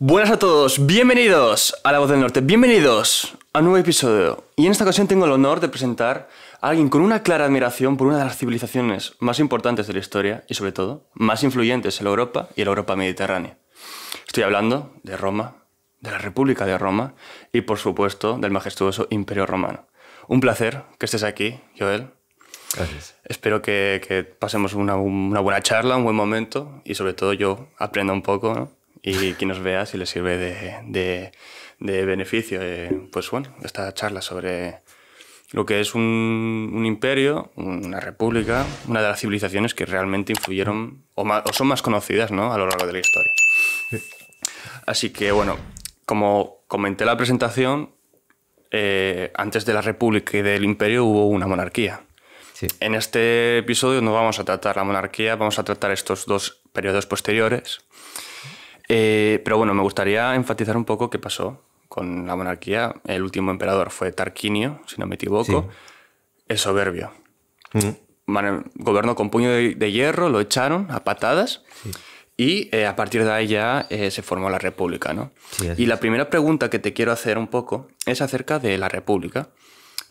Buenas a todos, bienvenidos a La Voz del Norte, bienvenidos a un nuevo episodio. Y en esta ocasión tengo el honor de presentar a alguien con una clara admiración por una de las civilizaciones más importantes de la historia y sobre todo más influyentes en la Europa y en la Europa mediterránea. Estoy hablando de Roma, de la República de Roma y por supuesto del majestuoso Imperio Romano. Un placer que estés aquí, Joel. Gracias. Espero que, pasemos una, una, buena charla, un buen momento y sobre todo yo aprenda un poco. ¿no? y quien nos vea si le sirve de, beneficio. Eh, pues bueno, esta charla sobre lo que es un, imperio, una república, una de las civilizaciones que realmente influyeron o, son más conocidas a lo largo de la historia. Así que bueno, como comenté en la presentación, eh, antes de la república y del imperio hubo una monarquía. En este episodio no vamos a tratar la monarquía, vamos a tratar estos dos periodos posteriores eh, pero bueno, me gustaría enfatizar un poco qué pasó con la monarquía. El último emperador fue Tarquinio, si no me equivoco, el soberbio. gobierno mm. Gobernó con puño de, hierro, lo echaron a patadas. Y eh, a partir de ahí ya eh, se formó la República, y la primera pregunta que te quiero hacer un poco es acerca de la República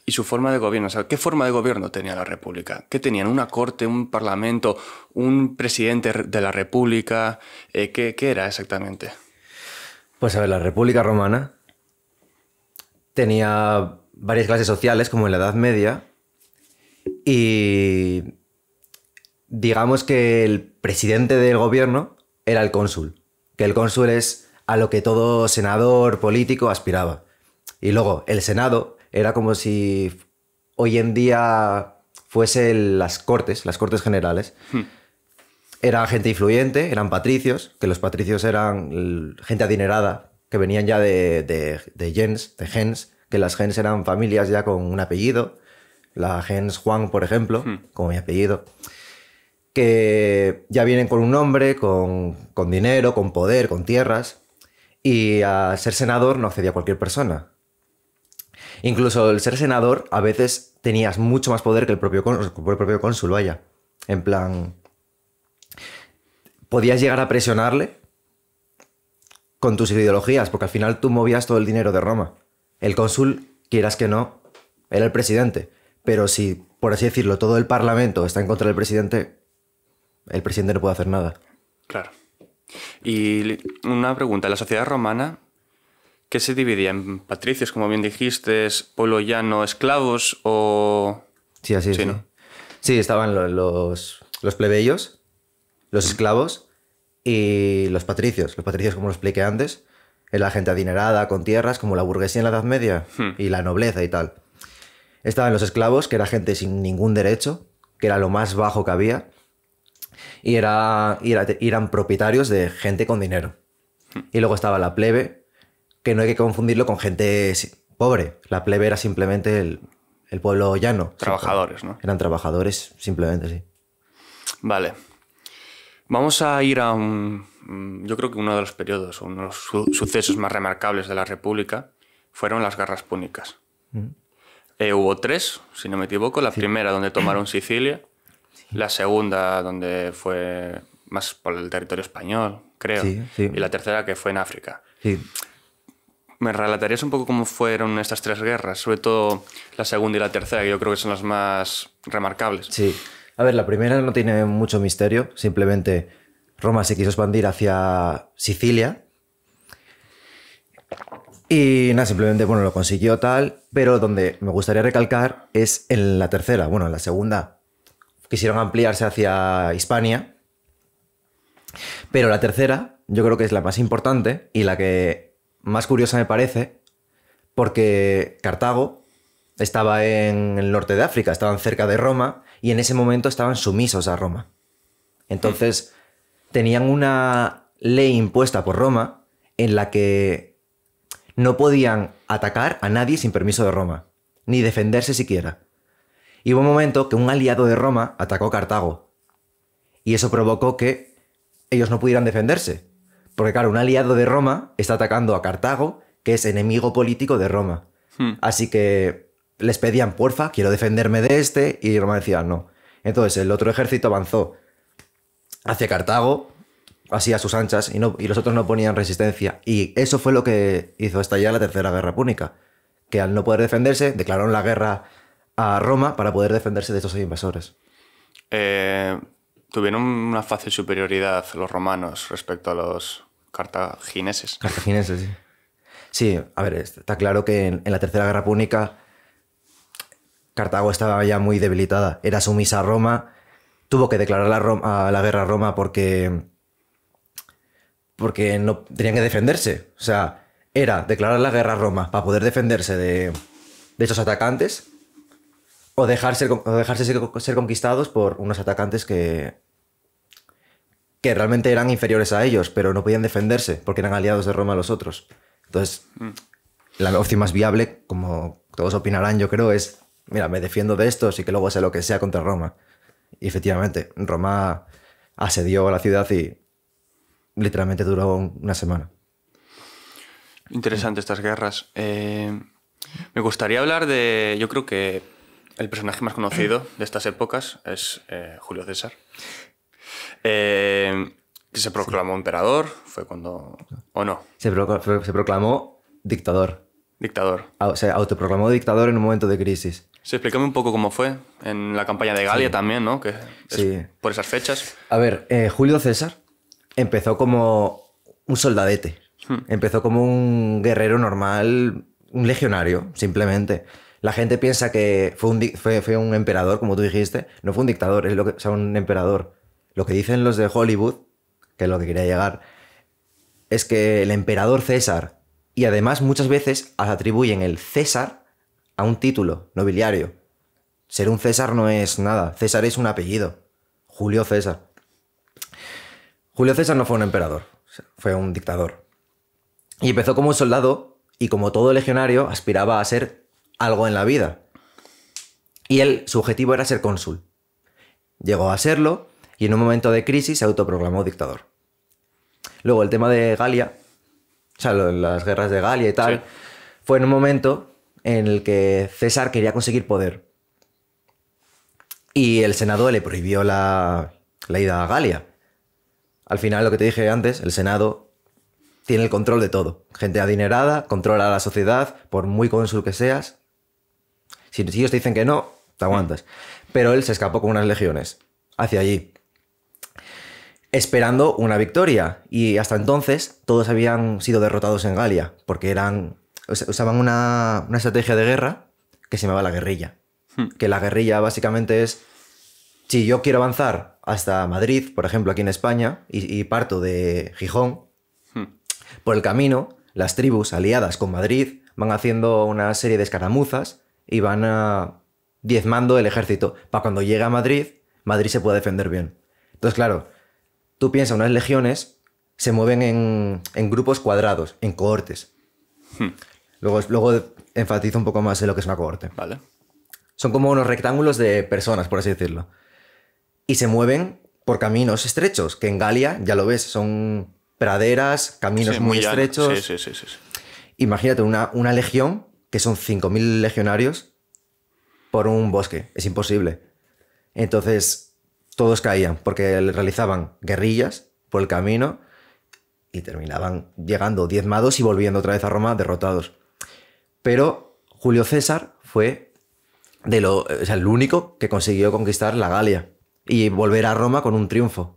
y su forma de gobierno. ¿qué forma de gobierno tenía la República? ¿Qué tenían? ¿Una corte, un parlamento, un presidente de la República? Eh, ¿Qué era exactamente? Pues a ver, la República Romana tenía varias clases sociales, como en la Edad Media, y digamos que el presidente del gobierno era el cónsul, que el cónsul es a lo que todo senador político aspiraba. Y luego el Senado, era como si hoy en día fuesen las cortes, las cortes generales. Hmm. Era gente influyente, eran patricios, que los patricios eran gente adinerada, que venían ya de, de, de gens, de gens, que las gens eran familias ya con un apellido, la gens Juan, por ejemplo, hmm. como mi apellido, que ya vienen con un nombre, con, con dinero, con poder, con tierras, y a ser senador no accedía cualquier persona Incluso el ser senador, a veces tenías mucho más poder que el propio, el propio cónsul, vaya. En plan. Podías llegar a presionarle con tus ideologías, porque al final tú movías todo el dinero de Roma. El cónsul, quieras que no, era el presidente. Pero si, por así decirlo, todo el parlamento está en contra del presidente, el presidente no puede hacer nada. Claro. Y una pregunta, ¿la sociedad romana que se dividía en patricios, como bien dijiste, pueblo llano, esclavos o... Sí, así sí, sí. estaban los, plebeyos, los esclavos y los patricios. Los patricios, como lo expliqué antes, es la gente adinerada, con tierras, como la burguesía en la Edad Media hmm. y la nobleza y tal. Estaban los esclavos, que era gente sin ningún derecho, que era lo más bajo que había, y, era, eran propietarios de gente con dinero. Hmm. Y luego estaba la plebe, que no hay que confundirlo con gente pobre. La plebe era simplemente el, pueblo llano. Trabajadores, ¿no? Eran trabajadores, simplemente, sí. Vale. Vamos a ir a un. Mm, yo creo que uno de los periodos, uno de los sucesos más remarcables de la República fueron las garras púnicas. Mm. Eh, hubo tres, si no me equivoco. La primera, donde tomaron Sicilia. La segunda, donde fue más por el territorio español, creo. y la tercera, que fue en África. ¿Me relatarías un poco cómo fueron estas tres guerras? Sobre todo la segunda y la tercera, que yo creo que son las más remarcables. Sí. A ver, la primera no tiene mucho misterio. Simplemente Roma se quiso expandir hacia Sicilia. Y nada, simplemente, bueno, lo consiguió tal. Pero donde me gustaría recalcar es en la tercera. Bueno, en la segunda quisieron ampliarse hacia Hispania. Pero la tercera, yo creo que es la más importante y la que más curiosa me parece porque Cartago estaba en el norte de África, estaban cerca de Roma y en ese momento estaban sumisos a Roma. Entonces tenían una ley impuesta por Roma en la que no podían atacar a nadie sin permiso de Roma, ni defenderse siquiera. Y hubo un momento que un aliado de Roma atacó Cartago y eso provocó que ellos no pudieran defenderse porque claro, un aliado de Roma está atacando a Cartago, que es enemigo político de Roma. Hmm. Así que les pedían, porfa, quiero defenderme de este, y Roma decía, no. Entonces el otro ejército avanzó hacia Cartago, así a sus anchas, y, los otros no ponían resistencia. Y eso fue lo que hizo estallar la Tercera Guerra Púnica, que al no poder defenderse, declararon la guerra a Roma para poder defenderse de estos invasores. Eh, tuvieron una fácil superioridad los romanos respecto a los cartagineses. Cartagineses, sí. Sí, a ver, está claro que en, la Tercera Guerra Púnica Cartago estaba ya muy debilitada, era sumisa a Roma, tuvo que declarar la, guerra a Roma porque, porque no tenían que defenderse. O sea, era declarar la guerra a Roma para poder defenderse de, esos atacantes o dejarse, dejarse ser, conquistados por unos atacantes que, que realmente eran inferiores a ellos, pero no podían defenderse porque eran aliados de Roma los otros. Entonces, mm. la opción más viable, como todos opinarán, yo creo, es, mira, me defiendo de estos y que luego sea lo que sea contra Roma. Y efectivamente, Roma asedió a la ciudad y literalmente duró una semana. Interesante estas guerras. Eh, me gustaría hablar de, yo creo que el personaje más conocido de estas épocas es eh, Julio César. Eh, que se proclamó emperador, fue cuando... ¿O no? Se, proclamó dictador. Dictador. se autoproclamó dictador en un momento de crisis. Sí, explícame un poco cómo fue en la campaña de Galia también, ¿no? Que sí. Por esas fechas. A ver, eh, Julio César empezó como un soldadete. Hmm. Empezó como un guerrero normal, un legionario, simplemente. La gente piensa que fue un, fue, un emperador, como tú dijiste. No fue un dictador, es lo que, o sea, un emperador. Lo que dicen los de Hollywood, que es lo que quería llegar, es que el emperador César, y además muchas veces atribuyen el César a un título nobiliario. Ser un César no es nada, César es un apellido. Julio César. Julio César no fue un emperador, fue un dictador. Y empezó como un soldado y como todo legionario aspiraba a ser algo en la vida. Y él, su objetivo era ser cónsul. Llegó a serlo y en un momento de crisis se autoproclamó dictador. Luego el tema de Galia, o sea, las guerras de Galia y tal, fue en un momento en el que César quería conseguir poder. Y el Senado le prohibió la, ida a Galia. Al final, lo que te dije antes, el Senado tiene el control de todo. Gente adinerada, controla la sociedad, por muy cónsul que seas. Si ellos te dicen que no, te aguantas. Mm. Pero él se escapó con unas legiones hacia allí esperando una victoria. Y hasta entonces todos habían sido derrotados en Galia, porque eran usaban una, estrategia de guerra que se llamaba la guerrilla. Hmm. Que la guerrilla básicamente es, si yo quiero avanzar hasta Madrid, por ejemplo, aquí en España, y, parto de Gijón, hmm. por el camino, las tribus aliadas con Madrid van haciendo una serie de escaramuzas y van ah, diezmando el ejército para cuando llegue a Madrid, Madrid se pueda defender bien. Entonces, claro, Tú piensas, unas legiones se mueven en, grupos cuadrados, en cohortes. Hmm. Luego, luego enfatizo un poco más en lo que es una cohorte. Vale. Son como unos rectángulos de personas, por así decirlo. Y se mueven por caminos estrechos, que en Galia, ya lo ves, son praderas, caminos muy, estrechos. Sí, sí, Imagínate una, una legión, que son 5.000 legionarios, por un bosque. Es imposible. Entonces, todos caían porque realizaban guerrillas por el camino y terminaban llegando diezmados y volviendo otra vez a Roma derrotados. Pero Julio César fue el único que consiguió conquistar la Galia y volver a Roma con un triunfo.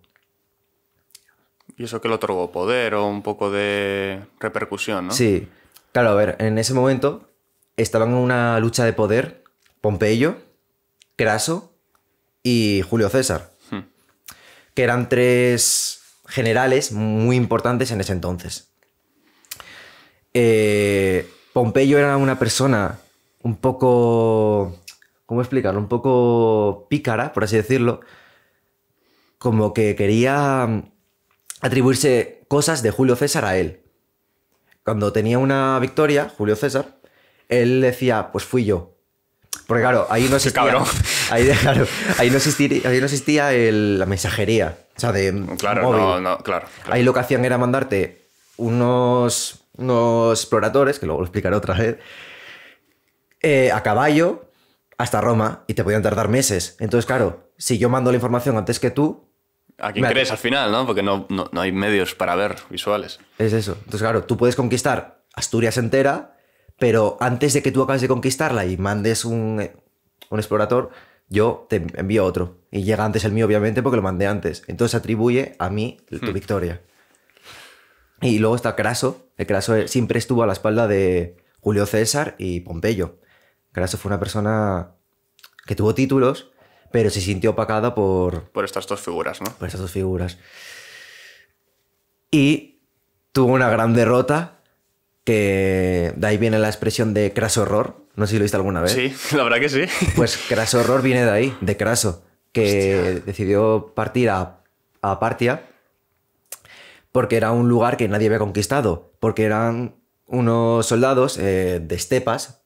Y eso que le otorgó poder o un poco de repercusión, ¿no? Sí. Claro, a ver, en ese momento estaban en una lucha de poder Pompeyo, Craso y Julio César eran tres generales muy importantes en ese entonces. Eh, Pompeyo era una persona un poco, ¿cómo explicarlo? Un poco pícara, por así decirlo, como que quería mm, atribuirse cosas de Julio César a él. Cuando tenía una victoria, Julio César, él decía, pues fui yo. Porque claro, ahí no existía. Ahí, claro, ahí, no existía, no existía la mensajería. O sea, de. Claro, No, no, claro, Ahí lo que hacían era mandarte unos, unos exploradores, que luego lo explicaré otra vez, eh, a caballo hasta Roma y te podían tardar meses. Entonces, claro, si yo mando la información antes que tú. ¿A quién crees al final, no? Porque no, no, no hay medios para ver visuales. Es eso. Entonces, claro, tú puedes conquistar Asturias entera pero antes de que tú acabes de conquistarla y mandes un, explorador, yo te envío otro. Y llega antes el mío, obviamente, porque lo mandé antes. Entonces atribuye a mí tu hmm. victoria. Y luego está Craso. El Craso eh, siempre estuvo a la espalda de Julio César y Pompeyo. Craso fue una persona que tuvo títulos, pero se sintió opacada por... Por estas dos figuras, ¿no? Por estas dos figuras. Y tuvo una gran derrota de ahí viene la expresión de craso horror. No sé si lo viste alguna vez. Sí, la verdad que sí. Pues craso horror viene de ahí, de craso, que decidió partir a, a Partia porque era un lugar que nadie había conquistado, porque eran unos soldados eh, de estepas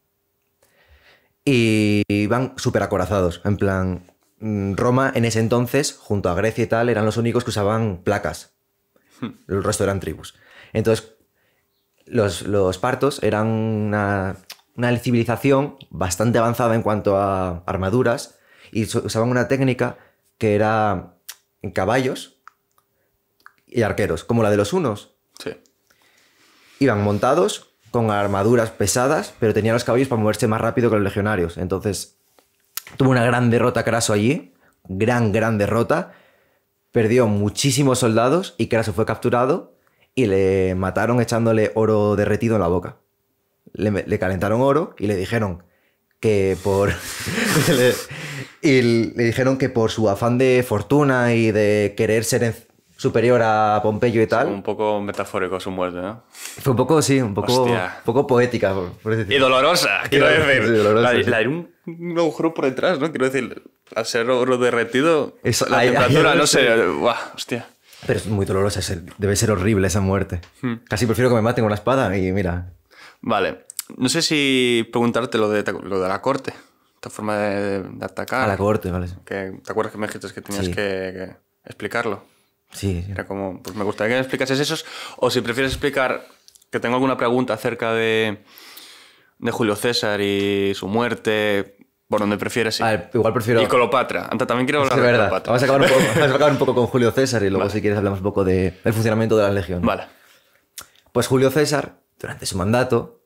y iban súper acorazados. En plan, mm, Roma en ese entonces, junto a Grecia y tal, eran los únicos que usaban placas. Hmm. El resto eran tribus. Entonces, los, partos eran una, civilización bastante avanzada en cuanto a armaduras y usaban una técnica que era caballos y arqueros, como la de los unos. Sí. Iban montados con armaduras pesadas, pero tenían los caballos para moverse más rápido que los legionarios. Entonces, tuvo una gran derrota Craso allí, gran, gran derrota. Perdió muchísimos soldados y Craso fue capturado y le mataron echándole oro derretido en la boca. Le, calentaron oro y le dijeron que por. y le dijeron que por su afán de fortuna y de querer ser superior a Pompeyo y tal. Fue un poco metafórico su muerte, ¿no? Fue un poco, sí, un poco, poco poética. Y dolorosa, quiero decir. la, un, agujero por detrás, ¿no? Quiero decir, al oro derretido, la temperatura, no sé, pero es muy dolorosa, debe ser horrible esa muerte. Hmm. Casi prefiero que me maten con la espada y mira. Vale. No sé si preguntarte lo de, lo de la corte, esta forma de, de atacar. A la corte, vale. Que, ¿Te acuerdas que me dijiste que tenías que, explicarlo? Sí. Era como, pues me gustaría que me explicases eso, o si prefieres explicar que tengo alguna pregunta acerca de, de Julio César y su muerte, por donde prefieras, ah, igual prefiero. Y Colopatra también quiero hablar de verdad. Vamos a, acabar un poco, a acabar un poco con Julio César y luego, si quieres, hablamos un poco del funcionamiento de la legión. Vale. Pues Julio César, durante su mandato,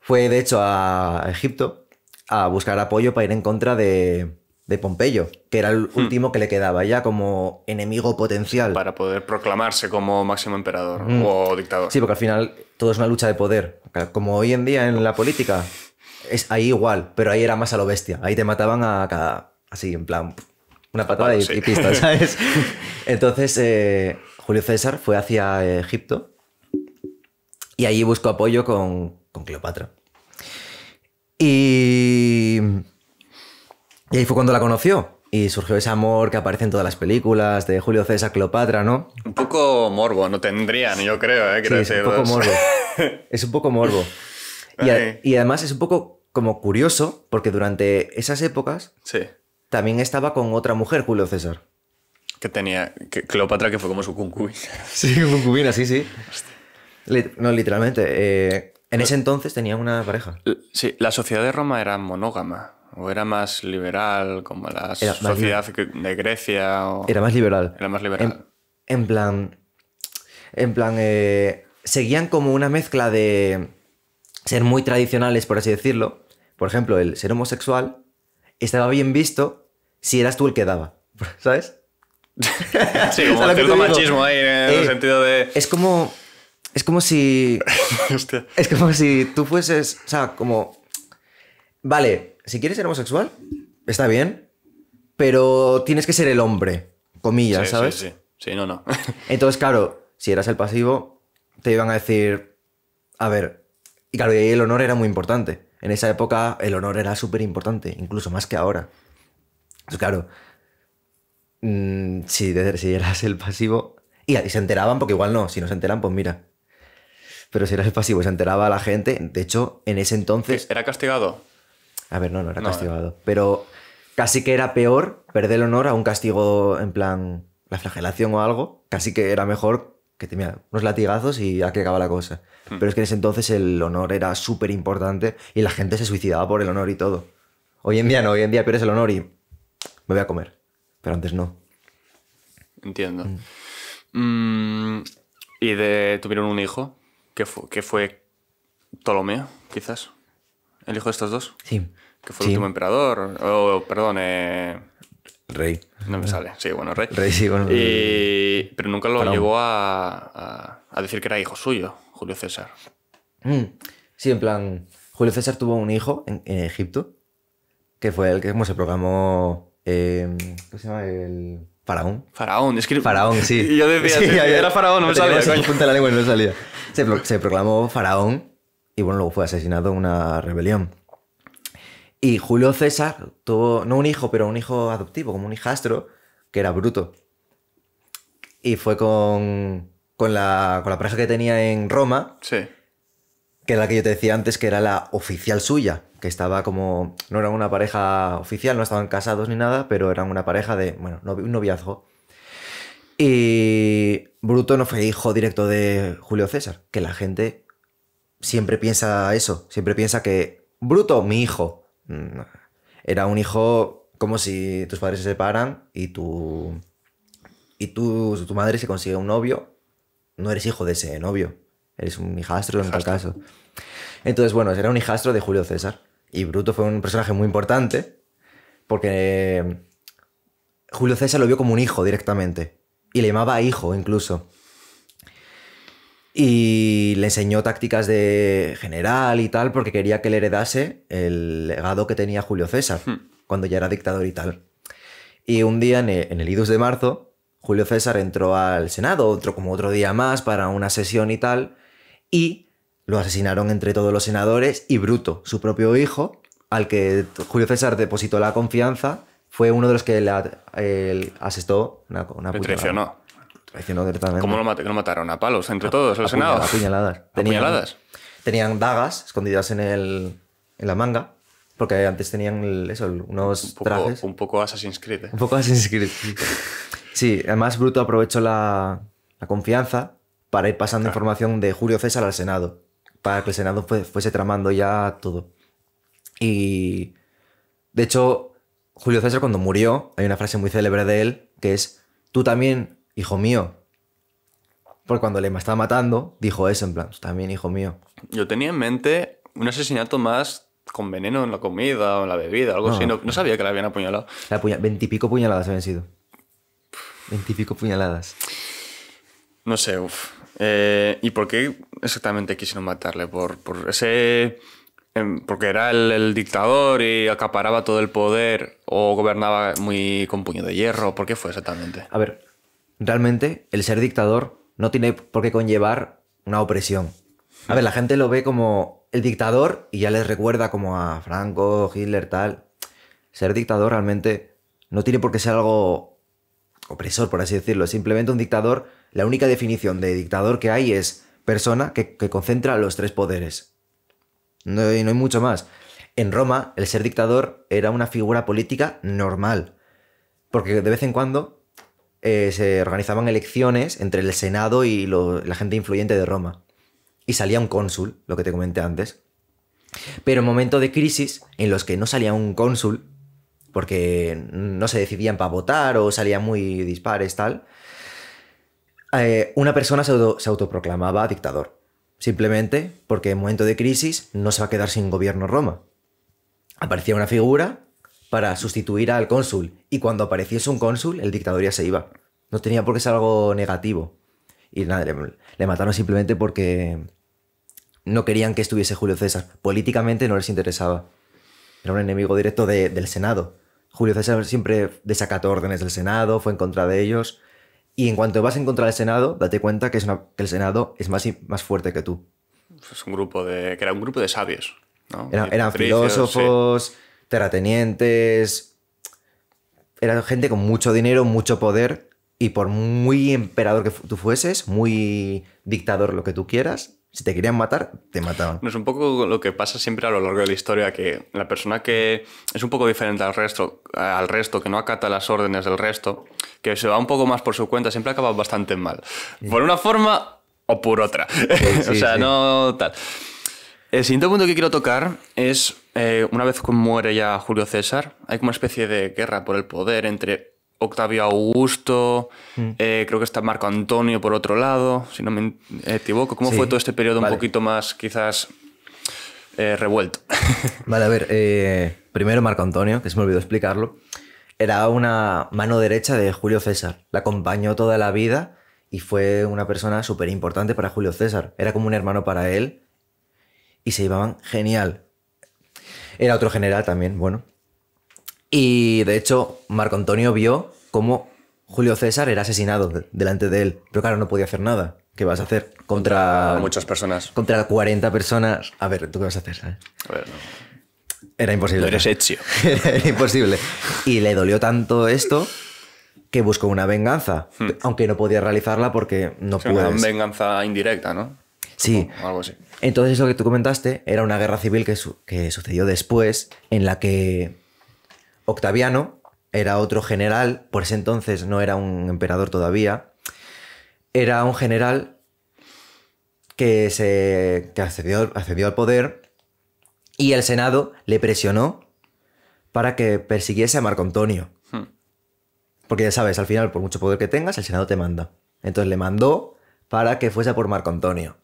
fue de hecho a Egipto a buscar apoyo para ir en contra de, de Pompeyo, que era el hmm. último que le quedaba ya como enemigo potencial. Para poder proclamarse como máximo emperador hmm. o dictador. Sí, porque al final todo es una lucha de poder. Como hoy en día en la política, es, ahí igual, pero ahí era más a lo bestia. Ahí te mataban a cada. Así, en plan. Una patada y, ¿sabes? Entonces, eh, Julio César fue hacia eh, Egipto y allí buscó apoyo con, Cleopatra. Y. Y ahí fue cuando la conoció. Y surgió ese amor que aparece en todas las películas de Julio César Cleopatra, ¿no? Un poco morbo, no tendrían, yo creo, ¿eh? sí, es un poco morbo. es un poco morbo. y, además es un poco como curioso, porque durante esas épocas también estaba con otra mujer, Julio César. Que tenía Cleopatra, que fue como su concubina. Sí, concubina, sí, sí. no, literalmente. Eh, en ese entonces tenía una pareja. Sí, la sociedad de Roma era monógama. O era más liberal, como la sociedad de Grecia. Era más liberal. Era más liberal. En, plan. En plan. Eh, seguían como una mezcla de ser muy tradicionales, por así decirlo, por ejemplo, el ser homosexual, estaba bien visto si eras tú el que daba, ¿sabes? Sí, como el machismo ahí, en el eh, sentido de... Es como... Es como si... Es como si tú fueses... O sea, como... Vale, si quieres ser homosexual, está bien, pero tienes que ser el hombre, comillas, ¿sabes? Sí, sí, sí, no, no. Entonces, claro, si eras el pasivo, te iban a decir, a ver, y claro, y el honor era muy importante. En esa época el honor era súper importante, incluso más que ahora. Entonces, claro, mm, si, si, eras el pasivo, y, se enteraban, porque igual no, si no se enteran, pues mira. Pero si eras el pasivo, y se enteraba la gente. De hecho, en ese entonces... ¿Era castigado? A ver, no, no era castigado. Eh. Pero casi que era peor perder el honor a un castigo en plan la flagelación o algo. Casi que era mejor que tenía unos latigazos y que acaba la cosa. Hmm. Pero es que en ese entonces el honor era súper importante y la gente se suicidaba por el honor y todo. Hoy en día no, hoy en día pierdes el honor y me voy a comer. Pero antes no. Entiendo. Hmm. Mm, ¿Y de tuvieron un hijo? fue, que fue Ptolomeo, quizás? ¿El hijo de estos dos? Sí. ¿Que fue el último emperador? Oh, perdón, eh, Rey. No me sale. Sí, bueno, Rey. Pero nunca lo llevó a, decir que era hijo suyo, Julio César. Mm. Sí, en plan, Julio César tuvo un hijo en, Egipto, que fue el que se proclamó, em, se llama? El... Faraón. Faraón, es que... Faraón, sí. yo decía, era Faraón, no me salía. Se, se, proclamó Faraón y bueno, luego fue asesinado en una rebelión. Y Julio César tuvo, no un hijo, pero un hijo adoptivo, como un hijastro, que era Bruto. Y fue con, con, la, pareja que tenía en Roma, que era la que yo te decía antes, que era la oficial suya, que estaba como, no era una pareja oficial, no estaban casados ni nada, pero eran una pareja de, bueno, un noviazgo. Y Bruto no fue hijo directo de Julio César, que la gente siempre piensa eso, siempre piensa que Bruto, mi hijo, era un hijo como si tus padres se separan y tu, y tu, tu madre se consigue un novio. No eres hijo de ese novio. Eres un hijastro, en tal caso. Entonces, bueno, era un hijastro de Julio César. Y Bruto fue un personaje muy importante porque eh, Julio César lo vio como un hijo directamente. Y le llamaba hijo incluso. Y le enseñó tácticas de general y tal, porque quería que le heredase el legado que tenía Julio César, hmm. cuando ya era dictador y tal. Y un día, en el IDUS de marzo, Julio César entró al Senado, otro, como otro día más, para una sesión y tal, y lo asesinaron entre todos los senadores y Bruto, su propio hijo, al que Julio César depositó la confianza, fue uno de los que le asestó una, una ¿Cómo lo, lo mataron? ¿A palos? ¿Entre a, todos? ¿Los senados? puñaladas Tenían, dagas escondidas en, en la manga. Porque antes tenían eso, unos un poco, trajes. Un poco Assassin's Creed. ¿eh? Un poco Assassin's sí, además Bruto aprovechó la, confianza para ir pasando información de Julio César al Senado. Para que el Senado fuese tramando ya todo. Y. De hecho, Julio César, cuando murió, hay una frase muy célebre de él que es: Tú también hijo mío. Porque cuando le estaba matando, dijo eso, en plan, también, hijo mío. Yo tenía en mente un asesinato más con veneno en la comida o en la bebida, algo así. No, sabía que la habían apuñalado. La Veintipico puñaladas habían sido. Veintipico puñaladas. No sé, uff. Eh, ¿Y por qué exactamente quisieron matarle? Por, ese. Em, porque era el, el, dictador y acaparaba todo el poder o gobernaba muy con puño de hierro. ¿Por qué fue exactamente? A ver, realmente el ser dictador no tiene por qué conllevar una opresión. A ver, la gente lo ve como el dictador y ya les recuerda como a Franco, Hitler, tal. Ser dictador realmente no tiene por qué ser algo opresor, por así decirlo. Simplemente un dictador, la única definición de dictador que hay es persona que, concentra los tres poderes. no hay mucho más. En Roma, el ser dictador era una figura política normal. Porque de vez en cuando eh, se organizaban elecciones entre el Senado y la gente influyente de Roma. Y salía un cónsul, lo que te comenté antes. Pero en momentos de crisis, en los que no salía un cónsul, porque no se decidían para votar o salían muy dispares, tal, eh, una persona se, se autoproclamaba dictador. Simplemente porque en momento de crisis no se va a quedar sin gobierno Roma. Aparecía una figura para sustituir al cónsul. Y cuando apareciese un cónsul, el dictador ya se iba. No tenía por qué ser algo negativo. Y nada, le, mataron simplemente porque no querían que estuviese Julio César. Políticamente no les interesaba. Era un enemigo directo del Senado. Julio César siempre desacató órdenes del Senado, fue en contra de ellos. Y en cuanto vas en contra del Senado, date cuenta que, es el Senado es más, más fuerte que tú. Es un grupo de. que era un grupo de sabios. eran filósofos, terratenientes, era gente con mucho dinero, mucho poder, y por muy emperador que tú fueses, muy dictador lo que tú quieras, si te querían matar, te mataban. Es un poco lo que pasa siempre a lo largo de la historia, que la persona que es un poco diferente al resto, al resto que no acata las órdenes del resto, que se va un poco más por su cuenta, siempre acaba bastante mal. Por una forma o por otra. o sea, no tal. El siguiente punto que quiero tocar es eh, una vez que muere ya Julio César, hay como una especie de guerra por el poder entre Octavio Augusto, mm. eh, creo que está Marco Antonio por otro lado, si no me equivoco. ¿Cómo fue todo este periodo un poquito más quizás eh, revuelto? vale, a ver, primero Marco Antonio, que se me olvidó explicarlo, era una mano derecha de Julio César, la acompañó toda la vida y fue una persona súper importante para Julio César, era como un hermano para él y se llevaban genial. Era otro general también, bueno. Y de hecho, Marco Antonio vio cómo Julio César era asesinado delante de él. Pero claro, no podía hacer nada. ¿Qué vas a hacer? Contra, muchas personas. Contra 40 personas. A ver, ¿tú qué vas a hacer? Era imposible. eres hecho. Era imposible. Y le dolió tanto esto que buscó una venganza, hmm. aunque no podía realizarla porque no pudo. Una venganza indirecta, ¿no? Sí. algo así. Entonces, lo que tú comentaste era una guerra civil que, sucedió después, en la que Octaviano era otro general, por ese entonces no era un emperador todavía, era un general que, se, accedió, al poder y el Senado le presionó para que persiguiese a Marco Antonio. Hmm. Porque ya sabes, al final, por mucho poder que tengas, el Senado te manda. Entonces le mandó para que fuese por Marco Antonio.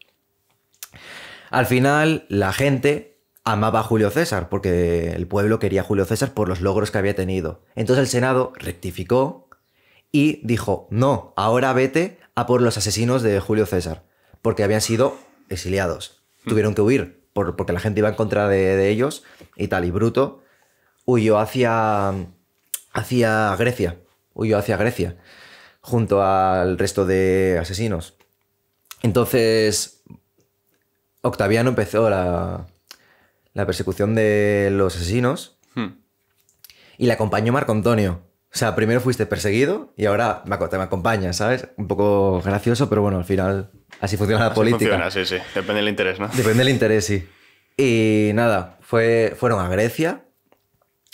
Al final, la gente amaba a Julio César, porque el pueblo quería a Julio César por los logros que había tenido. Entonces el Senado rectificó y dijo, no, ahora vete a por los asesinos de Julio César, porque habían sido exiliados. Hmm. Tuvieron que huir porque la gente iba en contra de, de, ellos y tal, y Bruto huyó hacia, hacia Grecia, huyó hacia Grecia, junto al resto de asesinos. Entonces, Octaviano empezó la, persecución de los asesinos hmm. y le acompañó Marco Antonio. O sea, primero fuiste perseguido y ahora me acompaña, ¿sabes? Un poco gracioso, pero bueno, al final así funciona la política. sí, sí. Depende del interés, ¿no? Depende del interés, sí. Y nada, fueron a Grecia,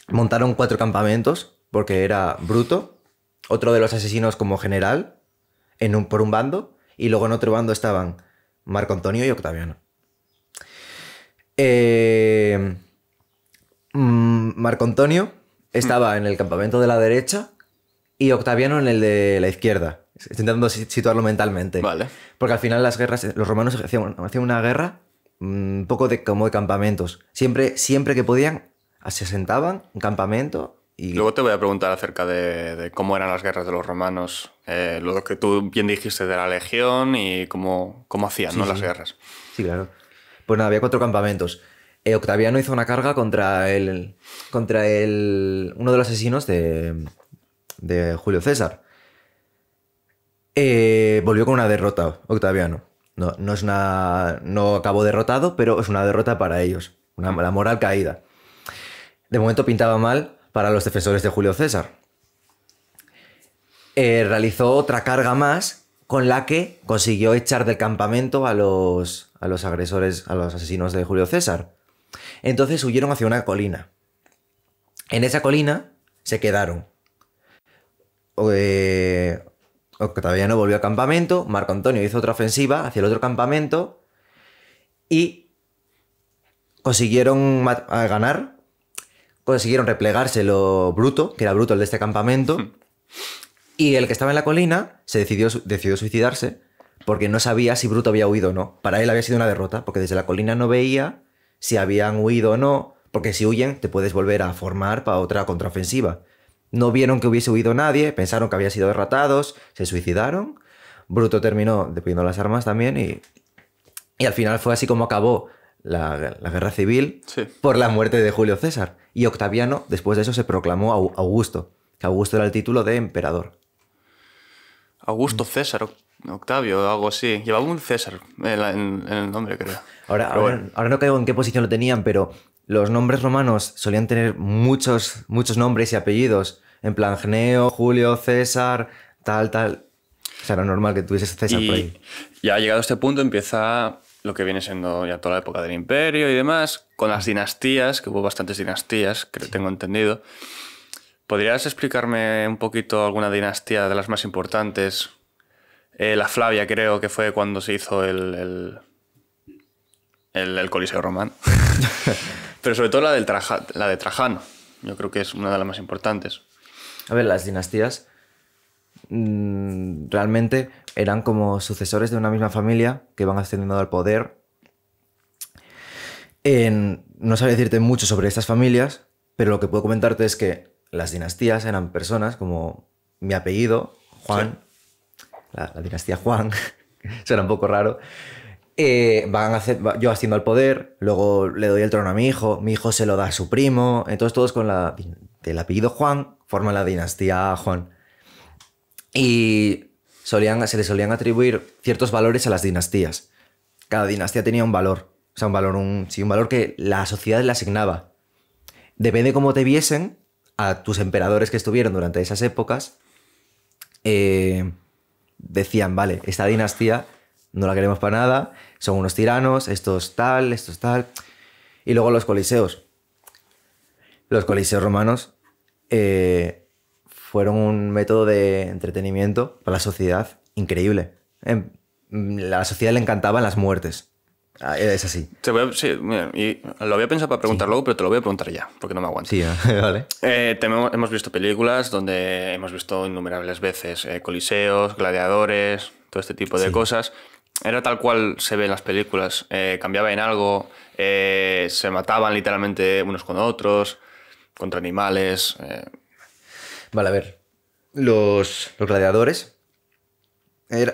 montaron cuatro campamentos, porque era Bruto, otro de los asesinos como general, en un, por un bando, y luego en otro bando estaban Marco Antonio y Octaviano. Eh, mm, Marco Antonio estaba en el campamento de la derecha y Octaviano en el de la izquierda. Estoy intentando situarlo mentalmente. Vale. Porque al final las guerras, los romanos hacían, una guerra mm, un poco de, como de campamentos. Siempre, siempre que podían, se asentaban en campamento y... Luego te voy a preguntar acerca de, cómo eran las guerras de los romanos, eh, lo que tú bien dijiste de la legión y cómo, cómo hacían las guerras. Sí, claro. Pues nada, había cuatro campamentos. Eh, Octaviano hizo una carga contra el. contra uno de los asesinos de. de Julio César. Eh, volvió con una derrota, Octaviano. No, es una. no acabó derrotado, pero es una derrota para ellos. Una, la moral caída. De momento pintaba mal para los defensores de Julio César. Eh, realizó otra carga más con la que consiguió echar del campamento a los, a los agresores, a los asesinos de Julio César. Entonces huyeron hacia una colina. En esa colina se quedaron. Eh, todavía no volvió al campamento, Marco Antonio hizo otra ofensiva hacia el otro campamento y consiguieron ganar, consiguieron replegarse lo bruto, que era bruto el de este campamento, Y el que estaba en la colina se decidió, suicidarse porque no sabía si Bruto había huido o no. Para él había sido una derrota, porque desde la colina no veía si habían huido o no, porque si huyen te puedes volver a formar para otra contraofensiva. No vieron que hubiese huido nadie, pensaron que habían sido derrotados, se suicidaron. Bruto terminó despidiendo las armas también y, y al final fue así como acabó la, guerra civil por la muerte de Julio César. Y Octaviano, después de eso, se proclamó Augusto, que Augusto era el título de emperador. Augusto César Octavio, algo así. Llevaba un César en, el nombre, creo. Ahora, ahora, no caigo en qué posición lo tenían, pero los nombres romanos solían tener muchos, muchos nombres y apellidos. En plan, Gneo, Julio, César, tal, tal. O sea, era normal que tuviese César por ahí. Ya llegado a este punto empieza lo que viene siendo ya toda la época del imperio y demás, con las dinastías, que hubo bastantes dinastías, que tengo entendido. ¿Podrías explicarme un poquito alguna dinastía de las más importantes? Eh, la Flavia creo que fue cuando se hizo el, el, Coliseo romano. Pero sobre todo la, la de Trajano. Yo creo que es una de las más importantes. A ver, las dinastías mm, realmente eran como sucesores de una misma familia que van ascendiendo al poder. no sabía decirte mucho sobre estas familias, pero lo que puedo comentarte es que las dinastías eran personas como mi apellido, Juan, la, dinastía Juan, suena un poco raro. Eh, van a yo asciendo al poder, luego le doy el trono a mi hijo, mi hijo se lo da a su primo, entonces todos con la, el apellido Juan forman la dinastía Juan. Y solían, se le solían atribuir ciertos valores a las dinastías. Cada dinastía tenía un valor, o sea, un valor, un, un valor que la sociedad le asignaba. Depende cómo te viesen, a tus emperadores que estuvieron durante esas épocas, eh, decían, vale, esta dinastía no la queremos para nada, son unos tiranos, estos tal, estos tal. Y luego los coliseos. Los coliseos romanos eh, fueron un método de entretenimiento para la sociedad increíble. A em, la sociedad le encantaban las muertes. Ah, es así. lo había pensado para preguntar luego, pero te lo voy a preguntar ya, porque no me aguanto. Sí, vale. Eh, hemos visto películas donde hemos visto innumerables veces eh, coliseos, gladiadores, todo este tipo de cosas. Era tal cual se ve en las películas. Eh, cambiaba en algo, se mataban literalmente unos con otros, contra animales. Vale, a ver. Los, gladiadores,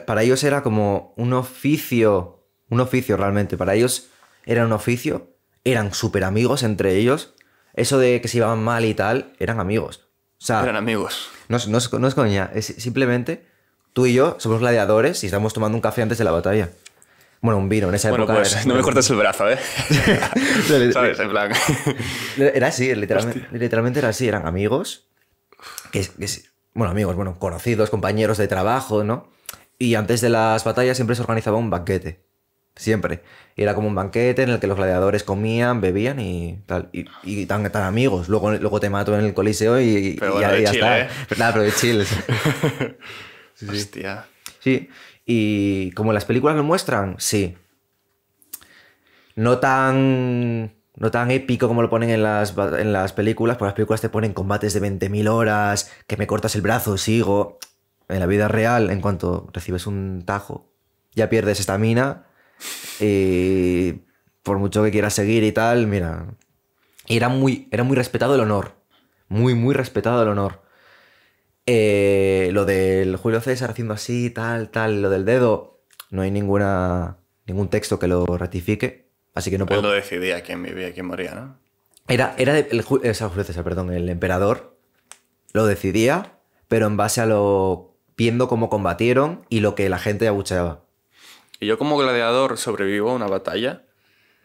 para ellos era como un oficio un oficio realmente. Para ellos era un oficio, eran súper amigos entre ellos. Eso de que se iban mal y tal, eran amigos. eran amigos. No, es, no es coña, simplemente tú y yo somos gladiadores y estamos tomando un café antes de la batalla. Bueno, un vino en esa época. Pues, no me cortes el brazo, ¿eh? ¿Sabes? En plan. era así, literalmente, literalmente era así. Eran amigos. Que, bueno, amigos, bueno, conocidos, compañeros de trabajo, ¿no? Y antes de las batallas siempre se organizaba un banquete. Siempre. Y era como un banquete en el que los gladiadores comían, bebían y tal. Y, tan, tan, amigos. Luego, luego te mato en el coliseo y, pero ya, está. pero ¿eh? de Chile. sí, Y como las películas lo muestran, sí. No tan no tan épico como lo ponen en las, en las películas, porque las películas te ponen combates de 20.000 horas, que me cortas el brazo, sigo. En la vida real, en cuanto recibes un tajo, ya pierdes estamina y eh, por mucho que quiera seguir y tal, mira. Era muy, era muy respetado el honor. Muy, muy respetado el honor. Eh, lo del Julio César haciendo así, tal, tal, lo del dedo, no hay ninguna, ningún texto que lo ratifique. Así que no puedo. Él lo decidía quién vivía y quién moría, ¿no? Era, era el, Julio César, perdón, el emperador lo decidía, pero en base a lo. viendo cómo combatieron y lo que la gente abucheaba y yo como gladiador sobrevivo a una batalla,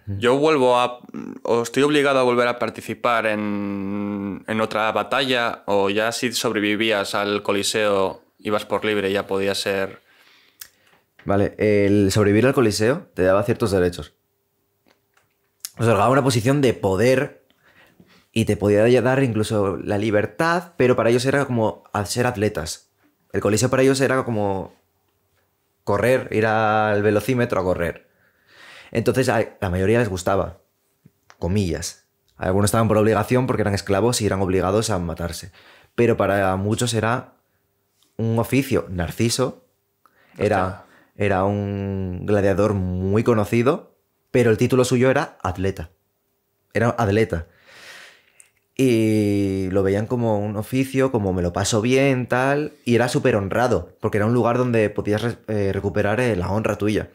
yo vuelvo a. o estoy obligado a volver a participar en, otra batalla, o ya si sobrevivías al Coliseo, ibas por libre, ya podía ser. Vale, el sobrevivir al Coliseo te daba ciertos derechos. Os daba una posición de poder y te podía dar incluso la libertad, pero para ellos era como ser atletas. El Coliseo para ellos era como correr, ir al velocímetro a correr. Entonces a la mayoría les gustaba, comillas. Algunos estaban por obligación porque eran esclavos y eran obligados a matarse. Pero para muchos era un oficio. Narciso era, era un gladiador muy conocido, pero el título suyo era atleta. Era atleta y lo veían como un oficio, como me lo paso bien, tal, y era súper honrado, porque era un lugar donde podías eh, recuperar eh, la honra tuya.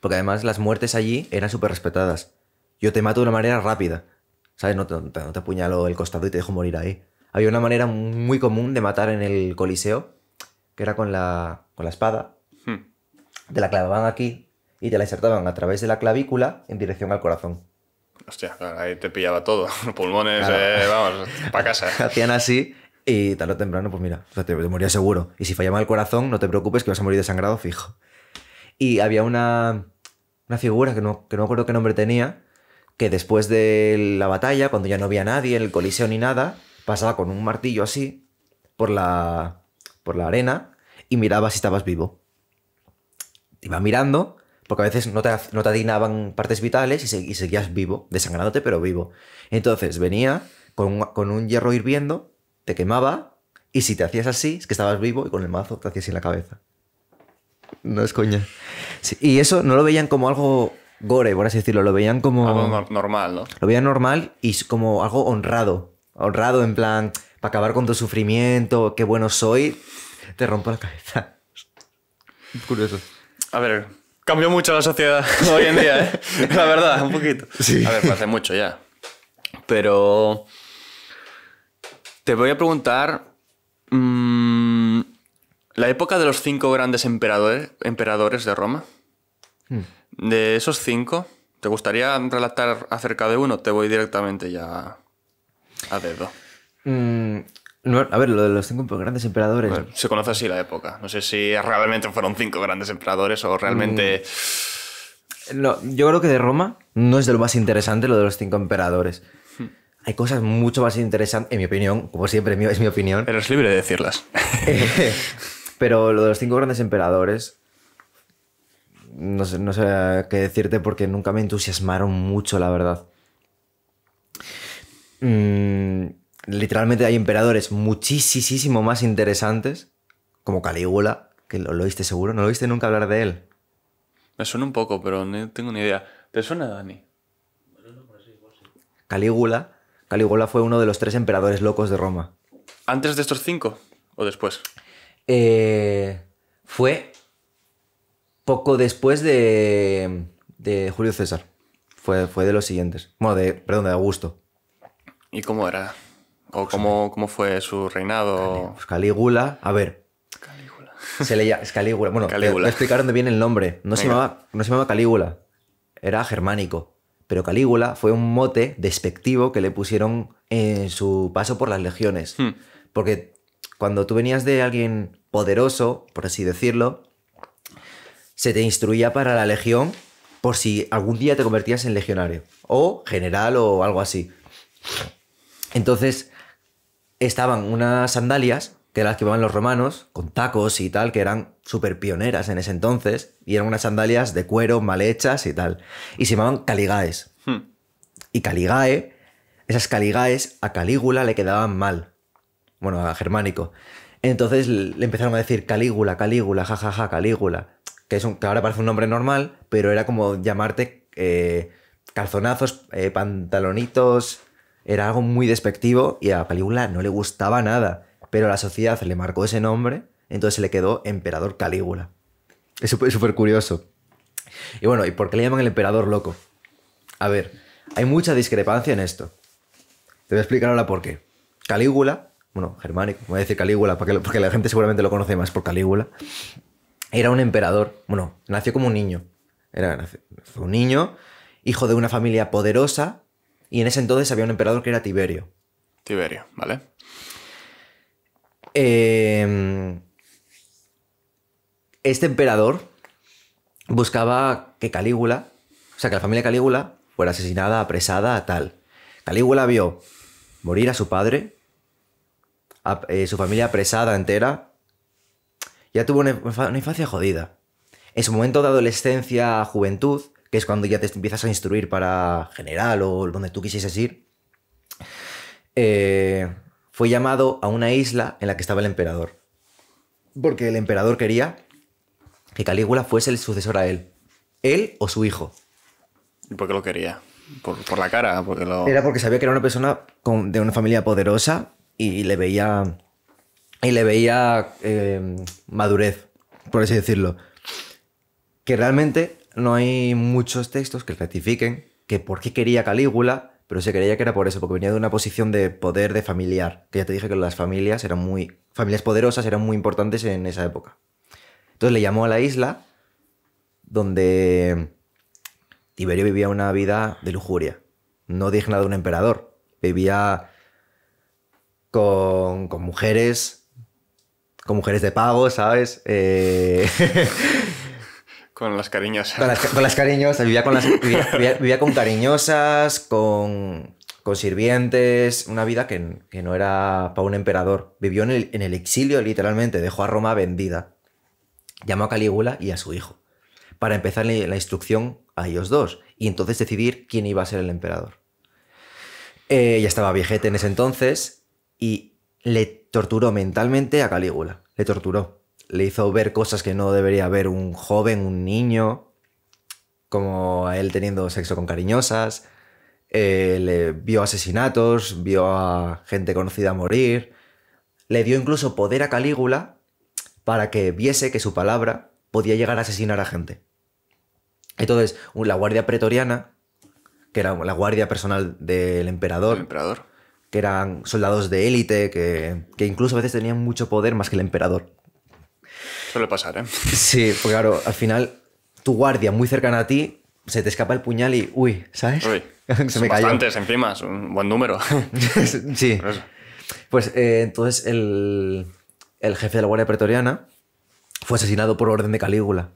Porque además las muertes allí eran súper respetadas. Yo te mato de una manera rápida, ¿sabes? No te, apuñalo el costado y te dejo morir ahí. Había una manera muy común de matar en el Coliseo, que era con la, espada. de hmm. Te la clavaban aquí y te la insertaban a través de la clavícula en dirección al corazón. Hostia, ahí te pillaba todo. Pulmones, eh, vamos, para casa. Hacían así y tarde o temprano, pues mira, te, morías seguro. Y si fallaba el corazón, no te preocupes que vas a morir desangrado fijo. Y había una, figura que no, que acuerdo qué nombre tenía, que después de la batalla, cuando ya no había nadie en el coliseo ni nada, pasaba con un martillo así por la, por la arena y miraba si estabas vivo. Iba mirando porque a veces no te, no partes vitales y, seguías vivo, desangrándote, pero vivo. Entonces venía con un, hierro hirviendo, te quemaba, y si te hacías así, es que estabas vivo y con el mazo te hacías en la cabeza. No es coña. y eso no lo veían como algo gore, por así decirlo, lo veían como. Algo normal, ¿no? Lo veían normal y como algo honrado. Honrado, en plan, para acabar con tu sufrimiento, qué bueno soy, te rompo la cabeza. Curioso. A ver, Cambió mucho la sociedad hoy en día, ¿eh? la verdad, un poquito. A ver, hace mucho ya. Pero te voy a preguntar mm, la época de los cinco grandes emperadores, emperadores de Roma. Hmm. De esos cinco, ¿te gustaría relatar acerca de uno? Te voy directamente ya a dedo. Mm, a ver, lo de los cinco grandes emperadores. se conoce así la época. No sé si realmente fueron cinco grandes emperadores o realmente. Mm. No, yo creo que de Roma no es de lo más interesante lo de los cinco emperadores. Hmm. Hay cosas mucho más interesantes, en mi opinión, como siempre es mi opinión. Pero es libre de decirlas. Pero lo de los cinco grandes emperadores, no sé, no sé qué decirte porque nunca me entusiasmaron mucho, la verdad. Mm, literalmente hay emperadores muchísimo más interesantes, como Calígula, que lo, oíste seguro, no lo viste nunca hablar de él. Me suena un poco, pero no tengo ni idea. ¿Te suena, Dani? Calígula. Calígula fue uno de los tres emperadores locos de Roma. ¿Antes de estos cinco o después? Eh, fue poco después de, de Julio César. Fue, fue de los siguientes. Bueno, de, perdón, de Augusto. ¿Y cómo era? ¿O cómo, fue su reinado? Pues Calígula. A ver. Calígula. Se leía. Es Calígula. Bueno, Calígula. explicaron de bien el nombre. No se, llamaba, no se llamaba Calígula. Era germánico. Pero Calígula fue un mote despectivo que le pusieron en su paso por las legiones. Hmm. Porque cuando tú venías de alguien poderoso, por así decirlo, se te instruía para la legión por si algún día te convertías en legionario. O general o algo así. Entonces, estaban unas sandalias, que eran las que llevaban los romanos, con tacos y tal, que eran súper pioneras en ese entonces, y eran unas sandalias de cuero mal hechas y tal. Y se llamaban caligaes. Hmm. Y caligae, esas caligaes a Calígula le quedaban mal. Bueno, a germánico. Entonces le empezaron a decir Calígula, Calígula, jajaja, ja, ja, Calígula. Que, es un, que ahora parece un nombre normal, pero era como llamarte eh, calzonazos, eh, pantalonitos, era algo muy despectivo y a Calígula no le gustaba nada. Pero la sociedad le marcó ese nombre, entonces se le quedó Emperador Calígula. Es súper curioso. Y bueno, ¿y por qué le llaman el emperador loco? A ver, hay mucha discrepancia en esto. Te voy a explicar ahora por qué. Calígula, bueno, germánico, voy a decir Calígula, porque la gente seguramente lo conoce más por Calígula. Era un emperador, bueno, nació como un niño. Era, un niño, hijo de una familia poderosa, y en ese entonces había un emperador que era Tiberio. Tiberio, ¿vale? Em, este emperador buscaba que Calígula, o sea, que la familia Calígula fuera asesinada, apresada, a tal. Calígula vio morir a su padre, a, eh, su familia apresada entera. Ya tuvo una, una infancia jodida. En su momento de adolescencia, juventud, que es cuando ya te empiezas a instruir para general o donde tú quisieses ir, eh, fue llamado a una isla en la que estaba el emperador. Porque el emperador quería que Calígula fuese el sucesor a él. Él o su hijo. ¿Y por qué lo quería? Por, la cara. Porque Era porque sabía que era una persona de una familia poderosa y le veía. Y le veía eh, madurez, por así decirlo. Que realmente no hay muchos textos que ratifiquen que por qué quería Calígula, pero se creía que era por eso, porque venía de una posición de poder de familiar, que ya te dije que las familias eran muy familias poderosas eran muy importantes en esa época. Entonces le llamó a la isla donde Tiberio vivía una vida de lujuria, no digna de un emperador. Vivía con, con mujeres, con mujeres de pago, ¿sabes? Eh... Con las cariñosas. Con las, cariñosas, vivía con, las, cariñosas, con, sirvientes, una vida que, no era para un emperador. Vivió en el, exilio, literalmente, dejó a Roma vendida. Llamó a Calígula y a su hijo para empezar la instrucción a ellos dos y entonces decidir quién iba a ser el emperador. Ella eh, ya estaba viejete en ese entonces y le torturó mentalmente a Calígula, le torturó le hizo ver cosas que no debería ver un joven, un niño, como a él teniendo sexo con cariñosas, eh, le vio asesinatos, vio a gente conocida morir, le dio incluso poder a Calígula para que viese que su palabra podía llegar a asesinar a gente. Entonces, la guardia pretoriana, que era la guardia personal del emperador, que eran soldados de élite, que incluso a veces tenían mucho poder más que el emperador Suele pasar, ¿eh? Sí, pues claro, al final tu guardia muy cercana a ti se te escapa el puñal y uy, ¿sabes? Uy, se me cayó. Bastantes encima, es un buen número. sí. Pues eh, entonces el, el, jefe de la Guardia Pretoriana fue asesinado por orden de Calígula.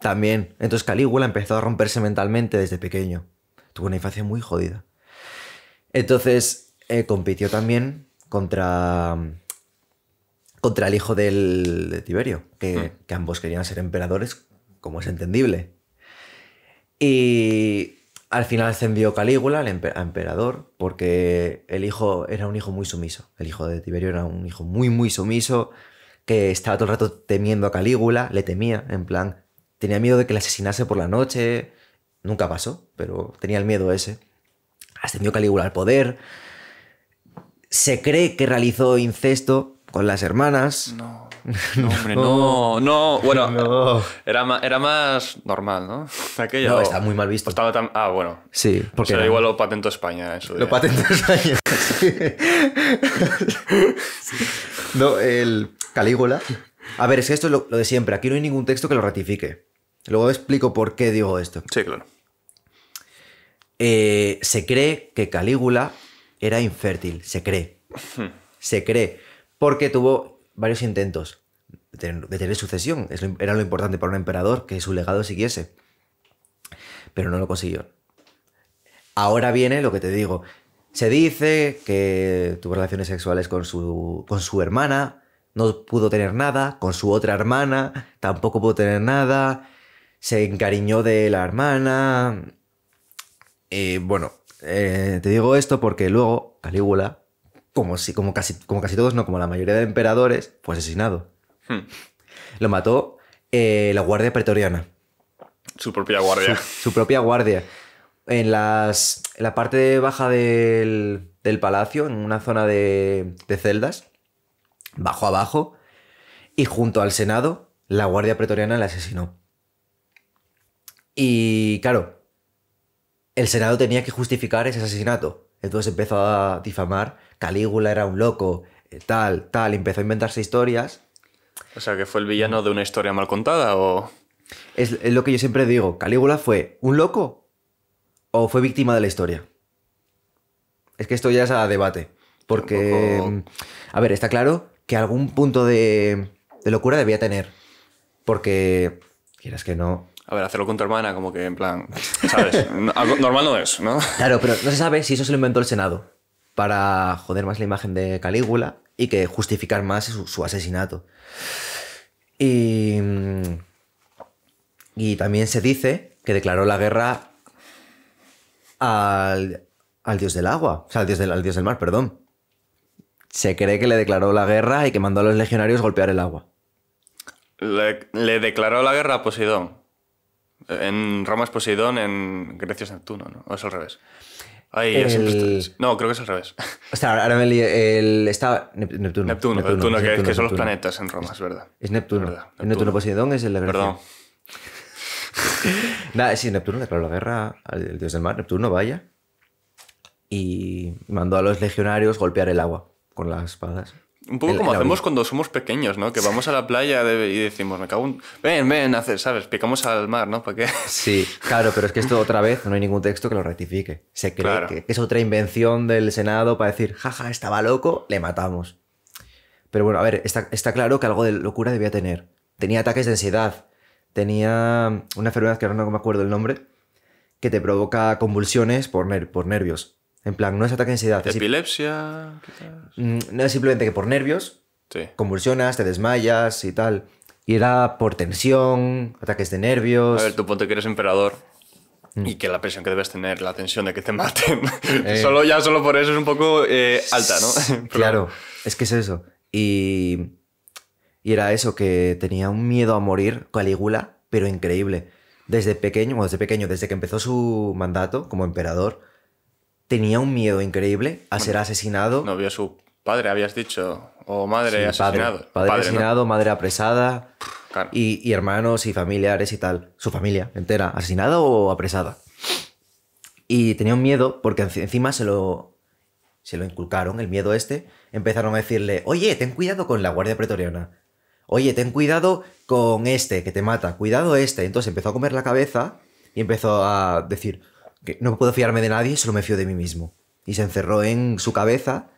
También. Entonces Calígula empezó a romperse mentalmente desde pequeño. Tuvo una infancia muy jodida. Entonces eh, compitió también contra contra el hijo de Tiberio, hmm. que, ambos querían ser emperadores, como es entendible. Y al final ascendió Calígula al emperador, porque el hijo era un hijo muy sumiso. El hijo de Tiberio era un hijo muy, muy sumiso, que estaba todo el rato temiendo a Calígula, le temía, en plan, tenía miedo de que le asesinase por la noche. Nunca pasó, pero tenía el miedo ese. Ascendió Calígula al poder. Se cree que realizó incesto con las hermanas. No. No, hombre, no, no. Bueno, Era, más, era más normal, ¿no? No, está muy mal visto. Ah, bueno. Sí, porque. O igual lo patentó España, eso. Lo patentó España. No, el Calígula. A ver, es que esto es lo, de siempre. Aquí no hay ningún texto que lo ratifique. Luego explico por qué digo esto. Sí, claro. Eh, se cree que Calígula era infértil. Se cree. Hmm. Se cree porque tuvo varios intentos de tener, sucesión. era lo importante para un emperador, que su legado siguiese. Pero no lo consiguió. Ahora viene lo que te digo. Se dice que tuvo relaciones sexuales con su, con su hermana, no pudo tener nada, con su otra hermana tampoco pudo tener nada, se encariñó de la hermana. Y eh, bueno, eh, te digo esto porque luego Calígula como, si, como, casi, como casi todos, no, como la mayoría de emperadores, fue asesinado. Hmm. Lo mató eh, la guardia pretoriana. Su propia guardia. Su, propia guardia. En, las, la parte baja del, del, palacio, en una zona de, de celdas, bajo abajo, y junto al Senado, la guardia pretoriana la asesinó. Y claro, el Senado tenía que justificar ese asesinato. Entonces empezó a difamar, Calígula era un loco, eh, tal, tal, empezó a inventarse historias. O sea, que fue el villano de una historia mal contada o... Es, lo que yo siempre digo, Calígula fue un loco o fue víctima de la historia. Es que esto ya es a debate, porque... Mm, a ver, está claro que algún punto de locura debía tener, porque, quieras que no, a ver, hacerlo con tu hermana, como que en plan, ¿sabes? normal no es, ¿no? Claro, pero no se sabe si eso se lo inventó el Senado para joder más la imagen de Calígula y que justificar más su, asesinato. Y, y también se dice que declaró la guerra al, dios del agua, o sea, al dios del, mar, perdón. Se cree que le declaró la guerra y que mandó a los legionarios golpear el agua. Le, le declaró la guerra a Poseidón. En Roma es Poseidón, en Grecia es Neptuno, ¿no? O es al revés. No, creo que es al revés. O sea, ahora me lié. Está Neptuno. Neptuno, que, es, que, son los planetas en Roma, es, verdad. Es Neptuno. Neptuno. Poseidón es el de Grecia. Perdón. Nada, sí, Neptuno declaró la guerra al dios del mar, Neptuno, vaya. Y mandó a los legionarios golpear el agua con las espadas. Un poco como hacemos cuando somos pequeños, ¿no? Que vamos a la playa y decimos, me cago un... Ven, ven, hacer, ¿sabes? Picamos al mar, ¿no? Sí, claro, pero es que esto otra vez no hay ningún texto que lo rectifique. Se cree que es otra invención del Senado para decir, jaja, estaba loco, le matamos. Pero bueno, a ver, está, claro que algo de locura debía tener. Tenía ataques de ansiedad, tenía una enfermedad que ahora no me acuerdo el nombre, que te provoca convulsiones por nervios. En plan, no es ataque de ansiedad. Epilepsia. Mm, no es simplemente que por nervios sí. convulsionas, te desmayas y tal. Y era por tensión, ataques de nervios. A ver, tú ponte que eres emperador mm. y que la presión que debes tener, la tensión de que te maten, eh. solo ya solo por eso es un poco eh, alta, ¿no? Claro, es que es eso. Y, y era eso, que tenía un miedo a morir, Calígula, pero increíble. Desde pequeño, bueno, desde pequeño, desde que empezó su mandato como emperador, tenía un miedo increíble a ser asesinado. No vio a su padre, habías dicho, o madre asesinado. Padre, asesinado, madre apresada, y, hermanos y familiares y tal. Su familia entera, asesinada o apresada. Y tenía un miedo porque encima se lo, se lo inculcaron, el miedo este. Empezaron a decirle, oye, ten cuidado con la guardia pretoriana. Oye, ten cuidado con este que te mata, cuidado este. Entonces empezó a comer la cabeza y empezó a decir, no puedo fiarme de nadie, solo me fío de mí mismo. Y se encerró en su cabeza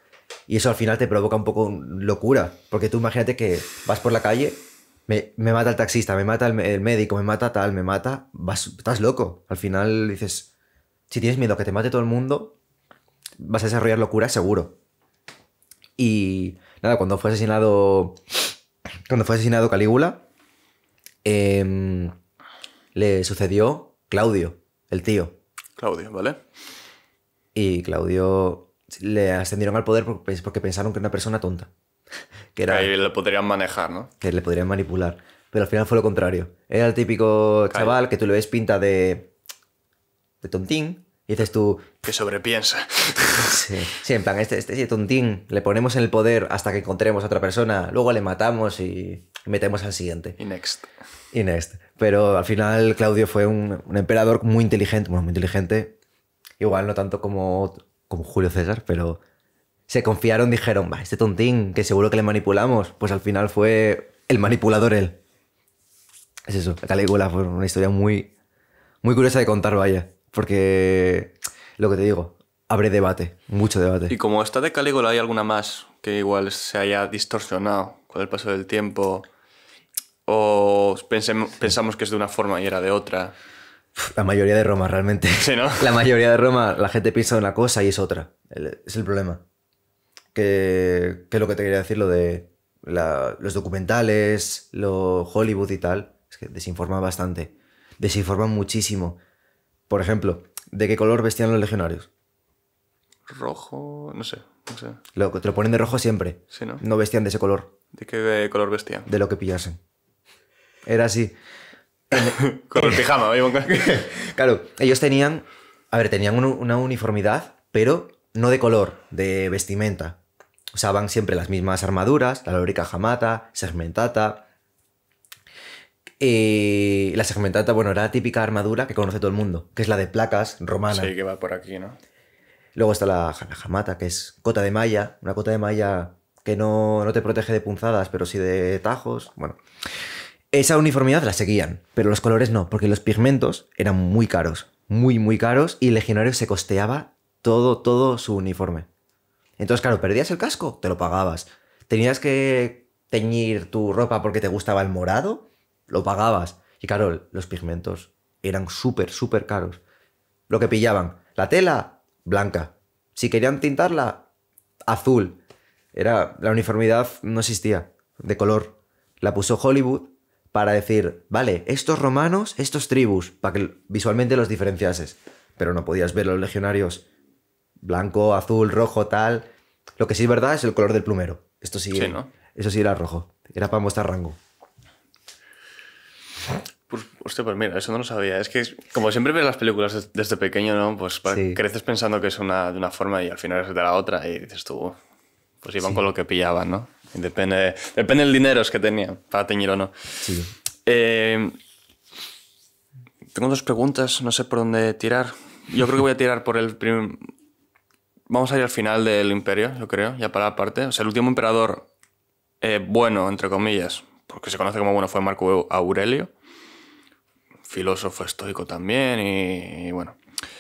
y eso al final te provoca un poco locura, porque tú imagínate que vas por la calle, me, mata el taxista, me mata el, médico, me mata tal, me mata, vas, estás loco. Al final dices, si tienes miedo a que te mate todo el mundo, vas a desarrollar locura seguro. Y nada, cuando fue asesinado, cuando fue asesinado Calígula, em, le sucedió Claudio, el tío. Claudio, ¿vale? Y Claudio le ascendieron al poder pues, porque pensaron que era una persona tonta. Que era, le podrían manejar, ¿no? Que le podrían manipular. Pero al final fue lo contrario. Era el típico chaval que tú le ves pinta de. de tontín. Y dices tú. Que sobrepiensa. sí, sí, en plan, este, este, este tontín le ponemos en el poder hasta que encontremos a otra persona, luego le matamos y metemos al siguiente. Y next. Pero al final Claudio fue un, emperador muy inteligente, bueno, muy inteligente, igual no tanto como, como Julio César, pero se confiaron, dijeron, va, este tontín, que seguro que le manipulamos, pues al final fue el manipulador él. Es eso, Calígula fue una historia muy, muy curiosa de contar, vaya, porque lo que te digo, abre debate, mucho debate. Y como está de Calígula, ¿hay alguna más que igual se haya distorsionado con el paso del tiempo? ¿O pensamos que es de una forma y era de otra? La mayoría de Roma, realmente. La mayoría de Roma, la gente piensa una cosa y es otra. Es el problema. Que, es lo que te quería decir, lo de los documentales, lo Hollywood y tal. Es que desinforma bastante. Desinforman muchísimo. Por ejemplo, ¿de qué color vestían los legionarios? Rojo, no sé. No sé. te lo ponen de rojo siempre. No vestían de ese color. ¿De qué color vestían? De lo que pillasen. Era así. con el pijama, Claro, ellos tenían, a ver, tenían una uniformidad, pero no de color, de vestimenta. Usaban siempre las mismas armaduras, la lorica jamata, segmentata. Y eh, la segmentata, bueno, era la típica armadura que conoce todo el mundo, que es la de placas romanas. Sí, que va por aquí, ¿no? Luego está la, la jamata, que es cota de malla, una cota de malla que no, no te protege de punzadas, pero sí de tajos. Bueno. Esa uniformidad la seguían, pero los colores no, porque los pigmentos eran muy caros, muy, muy caros, y Legionario se costeaba todo, todo su uniforme. Entonces, claro, perdías el casco, te lo pagabas. Tenías que teñir tu ropa porque te gustaba el morado, lo pagabas. Y claro, los pigmentos eran súper, súper caros. Lo que pillaban, la tela, blanca. Si querían tintarla, azul. Era, la uniformidad no existía, de color. La puso Hollywood para decir, vale, estos romanos, estos tribus, para que visualmente los diferenciases. Pero no podías ver los legionarios blanco, azul, rojo, tal. Lo que sí es verdad es el color del plumero. Esto sí, eso sí era rojo. Era para mostrar rango. Pues, hostia, pues mira, eso no lo sabía. Es que, como siempre ves las películas desde pequeño, ¿no? Pues creces pensando que es una, de una forma y al final es de la otra. Y dices tú, pues iban con lo que pillaban, ¿no? depende, depende del dinero que tenía para teñir o no. Eh, tengo dos preguntas, no sé por dónde tirar. Yo creo que voy a tirar por el primer... Vamos a ir al final del imperio, yo creo, ya para la parte. O sea, el último emperador eh, bueno, entre comillas, porque se conoce como bueno, fue Marco Aurelio, filósofo estoico también, y bueno,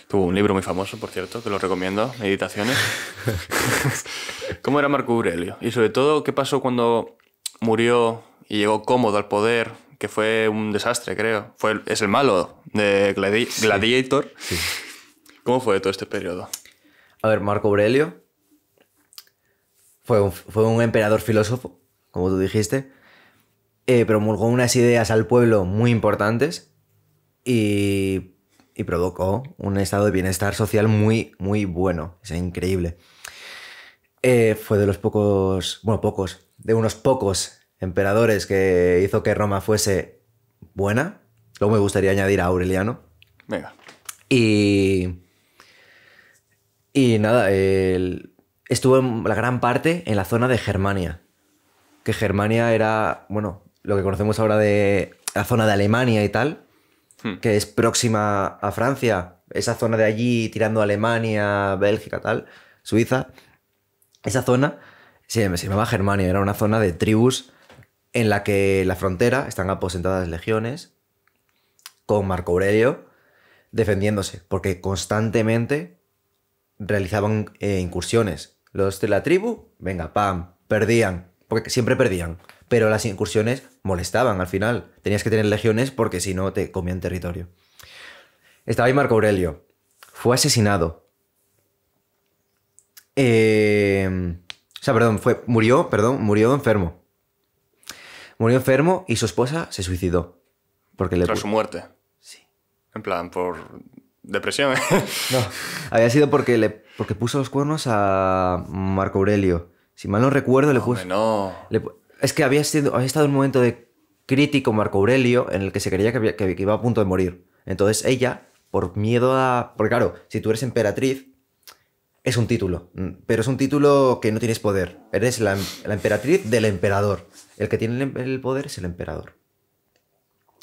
Tuvo un libro muy famoso, por cierto, que lo recomiendo, Meditaciones. ¿Cómo era Marco Aurelio? Y sobre todo, ¿qué pasó cuando murió y llegó cómodo al poder? Que fue un desastre, creo. Fue, es el malo de Gladiator. ¿Cómo fue todo este periodo? A ver, Marco Aurelio fue un, emperador filósofo, como tú dijiste. Eh, promulgó unas ideas al pueblo muy importantes y y provocó un estado de bienestar social muy, muy bueno. Es increíble. Eh, fue de los pocos, bueno, pocos, de unos pocos emperadores que hizo que Roma fuese buena. Luego me gustaría añadir a Aureliano. Venga. Y. Y nada, estuvo en la gran parte en la zona de Germania. Que Germania era, bueno, lo que conocemos ahora de la zona de Alemania y tal, Hmm. que es próxima a Francia, esa zona de allí, tirando a Alemania, Bélgica, tal, Suiza, esa zona se, se llamaba Germania, era una zona de tribus en la que la frontera están aposentadas legiones con Marco Aurelio defendiéndose, porque constantemente realizaban eh, incursiones. Los de la tribu, venga, pam, perdían, porque siempre perdían pero las incursiones molestaban al final. Tenías que tener legiones porque si no te comían territorio. Estaba ahí Marco Aurelio. Fue asesinado. Eh, o sea, perdón, fue, murió, perdón, murió enfermo. Murió enfermo y su esposa se suicidó. Porque le su muerte. Sí. En plan, por depresión. no, había sido porque, le, porque puso los cuernos a Marco Aurelio. Si mal no recuerdo, le puso... No. Le, es que había, sido, estado un momento de crítico Marco Aurelio en el que se creía que, iba a punto de morir. Entonces ella, por miedo a... Porque claro, si tú eres emperatriz, es un título, mm, pero es un título que no tienes poder. Eres la, emperatriz del emperador. El que tiene el, el poder es el emperador.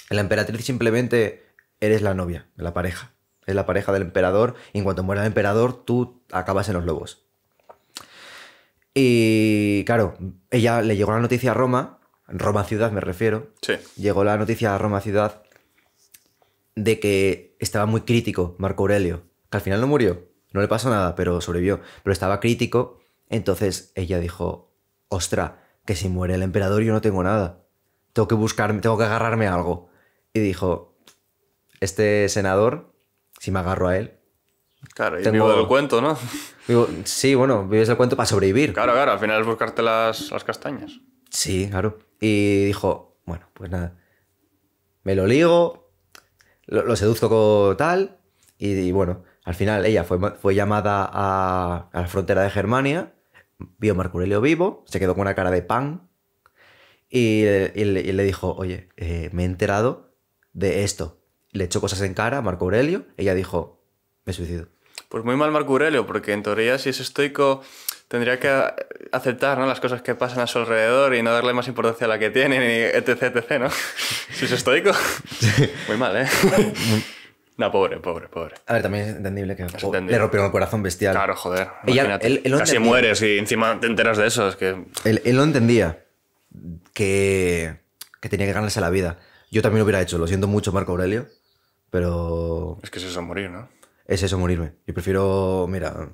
La emperatriz simplemente eres la novia, la pareja. Es la pareja del emperador y en cuanto muera el emperador tú acabas en los lobos. Y claro, ella le llegó la noticia a Roma, Roma ciudad me refiero. Sí. Llegó la noticia a Roma ciudad de que estaba muy crítico Marco Aurelio, que al final no murió, no le pasó nada, pero sobrevivió, pero estaba crítico, entonces ella dijo, "Ostra, que si muere el emperador yo no tengo nada. Tengo que buscarme, tengo que agarrarme algo." Y dijo, "Este senador, si me agarro a él, Claro, y tengo... vivo cuento, ¿no? Sí, bueno, vives el cuento para sobrevivir. Claro, claro, al final es buscarte las, castañas. Sí, claro. Y dijo, bueno, pues nada, me lo ligo, lo, seduzco con tal, y, bueno, al final ella fue, fue llamada a, la frontera de Germania, vio a Marco Aurelio vivo, se quedó con una cara de pan, y, le, dijo, oye, eh, me he enterado de esto. Le echó cosas en cara a Marco Aurelio, ella dijo, me suicido. Pues muy mal Marco Aurelio, porque en teoría si es estoico tendría que aceptar ¿no? las cosas que pasan a su alrededor y no darle más importancia a la que tiene etc, etc, ¿no? si es estoico, muy mal, ¿eh? No, pobre, pobre, pobre. A ver, también es entendible que le rompieron el corazón bestial. Claro, joder. él, Casi mueres y encima te enteras de eso. Es que... él, no entendía, que, que tenía que ganarse la vida. Yo también lo hubiera hecho, lo siento mucho, Marco Aurelio, pero... Es que es eso, morir, ¿no? es eso, morirme. Yo prefiero, mira,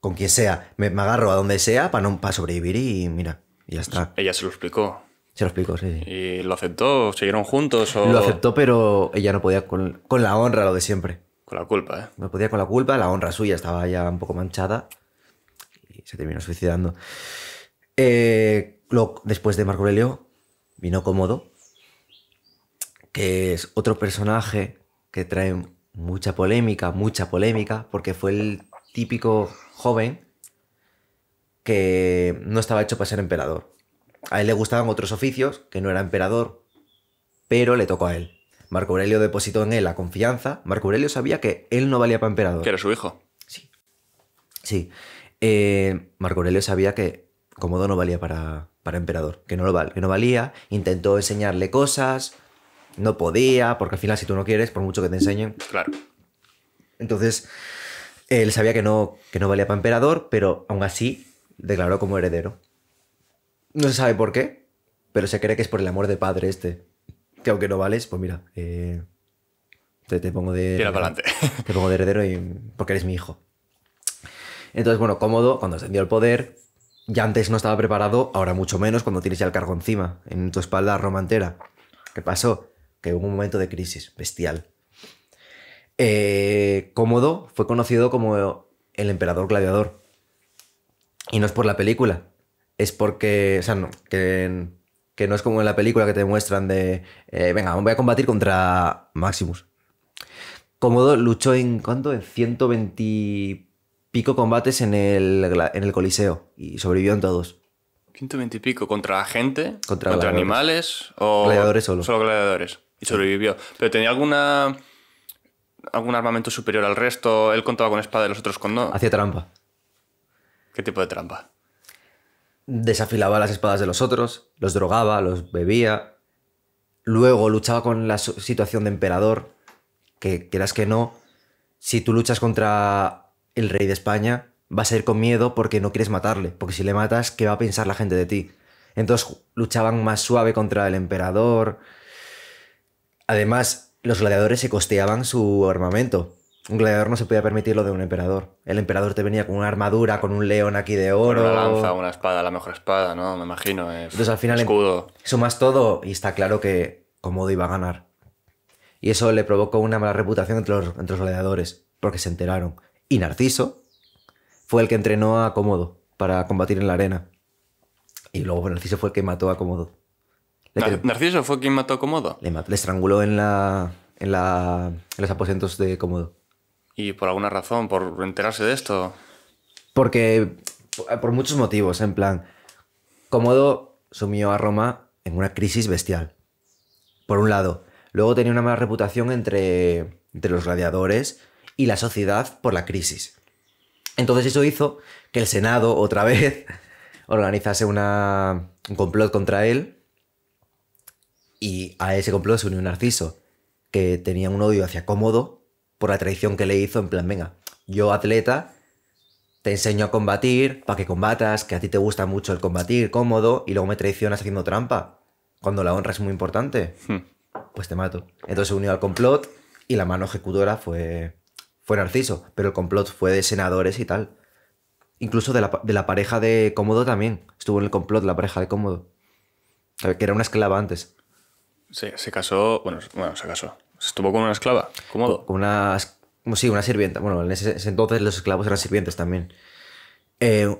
con quien sea, me, agarro a donde sea para no, para sobrevivir y mira, y ya está. Pues ella se lo explicó. Se lo explicó, sí, ¿Y lo aceptó? ¿Siguieron juntos? Lo aceptó, pero ella no podía con, la honra, lo de siempre. Con la culpa, ¿eh? No podía con la culpa, la honra suya estaba ya un poco manchada y se terminó suicidando. Eh, después de Marco Aurelio vino Cómodo, que es otro personaje que trae mucha polémica, mucha polémica, porque fue el típico joven que no estaba hecho para ser emperador. A él le gustaban otros oficios, que no era emperador, pero le tocó a él. Marco Aurelio depositó en él la confianza. Marco Aurelio sabía que él no valía para emperador. Que era su hijo. Sí. Sí. Eh, Marco Aurelio sabía que Comodo no valía para, para emperador, que no, lo que no valía. Intentó enseñarle cosas, no podía, porque al final si tú no quieres, por mucho que te enseñen. Claro. Entonces, él sabía que no, que no valía para emperador, pero aún así declaró como heredero. No se sabe por qué, pero se cree que es por el amor de padre este. Que aunque no vales, pues mira, eh, te, pongo de... Te pongo de heredero y, porque eres mi hijo. Entonces, bueno, cómodo, cuando ascendió al poder, ya antes no estaba preparado, ahora mucho menos cuando tienes ya el cargo encima, en tu espalda romantera. ¿Qué pasó? que hubo un momento de crisis bestial. Cómodo eh, fue conocido como el emperador gladiador. Y no es por la película, es porque, o sea, no, que, que no es como en la película que te muestran de, eh, venga, voy a combatir contra Maximus. Cómodo luchó en, ¿cuánto? En 120 y pico combates en el, en el Coliseo y sobrevivió en todos. 120 y pico, ¿contra gente? ¿Contra, animales? o Gladiadores Solo gladiadores sobrevivió. Pero tenía alguna algún armamento superior al resto. Él contaba con espada y los otros con no. Hacía trampa. ¿Qué tipo de trampa? Desafilaba las espadas de los otros, los drogaba, los bebía. Luego luchaba con la situación de emperador, que quieras que no, si tú luchas contra el rey de España, vas a ir con miedo porque no quieres matarle, porque si le matas, ¿qué va a pensar la gente de ti? Entonces luchaban más suave contra el emperador, Además, los gladiadores se costeaban su armamento. Un gladiador no se podía permitir lo de un emperador. El emperador te venía con una armadura, con un león aquí de oro. una lanza, una espada, la mejor espada, ¿no? Me imagino. Entonces al final sumas todo y está claro que Comodo iba a ganar. Y eso le provocó una mala reputación entre los, entre los gladiadores, porque se enteraron. Y Narciso fue el que entrenó a Comodo para combatir en la arena. Y luego pues, Narciso fue el que mató a Comodo. ¿Narciso fue quien mató a Comodo? Le, estranguló en, la, en, la, en los aposentos de Comodo. ¿Y por alguna razón? ¿Por enterarse de esto? Porque, por muchos motivos, en plan, Comodo sumió a Roma en una crisis bestial. Por un lado, luego tenía una mala reputación entre, los gladiadores y la sociedad por la crisis. Entonces eso hizo que el Senado otra vez organizase un complot contra él y a ese complot se unió Narciso, que tenía un odio hacia Cómodo por la traición que le hizo, en plan, venga, yo atleta te enseño a combatir para que combatas, que a ti te gusta mucho el combatir cómodo y luego me traicionas haciendo trampa, cuando la honra es muy importante, hmm. pues te mato. Entonces se unió al complot y la mano ejecutora fue, fue Narciso, pero el complot fue de senadores y tal. Incluso de la, de la pareja de Cómodo también. Estuvo en el complot la pareja de Cómodo. Que era una esclava antes. Se, se casó, bueno, bueno, se casó. ¿Se Estuvo con una esclava, ¿Cómo? Con una, sí, una sirvienta. Bueno, en ese, entonces los esclavos eran sirvientes también. Eh,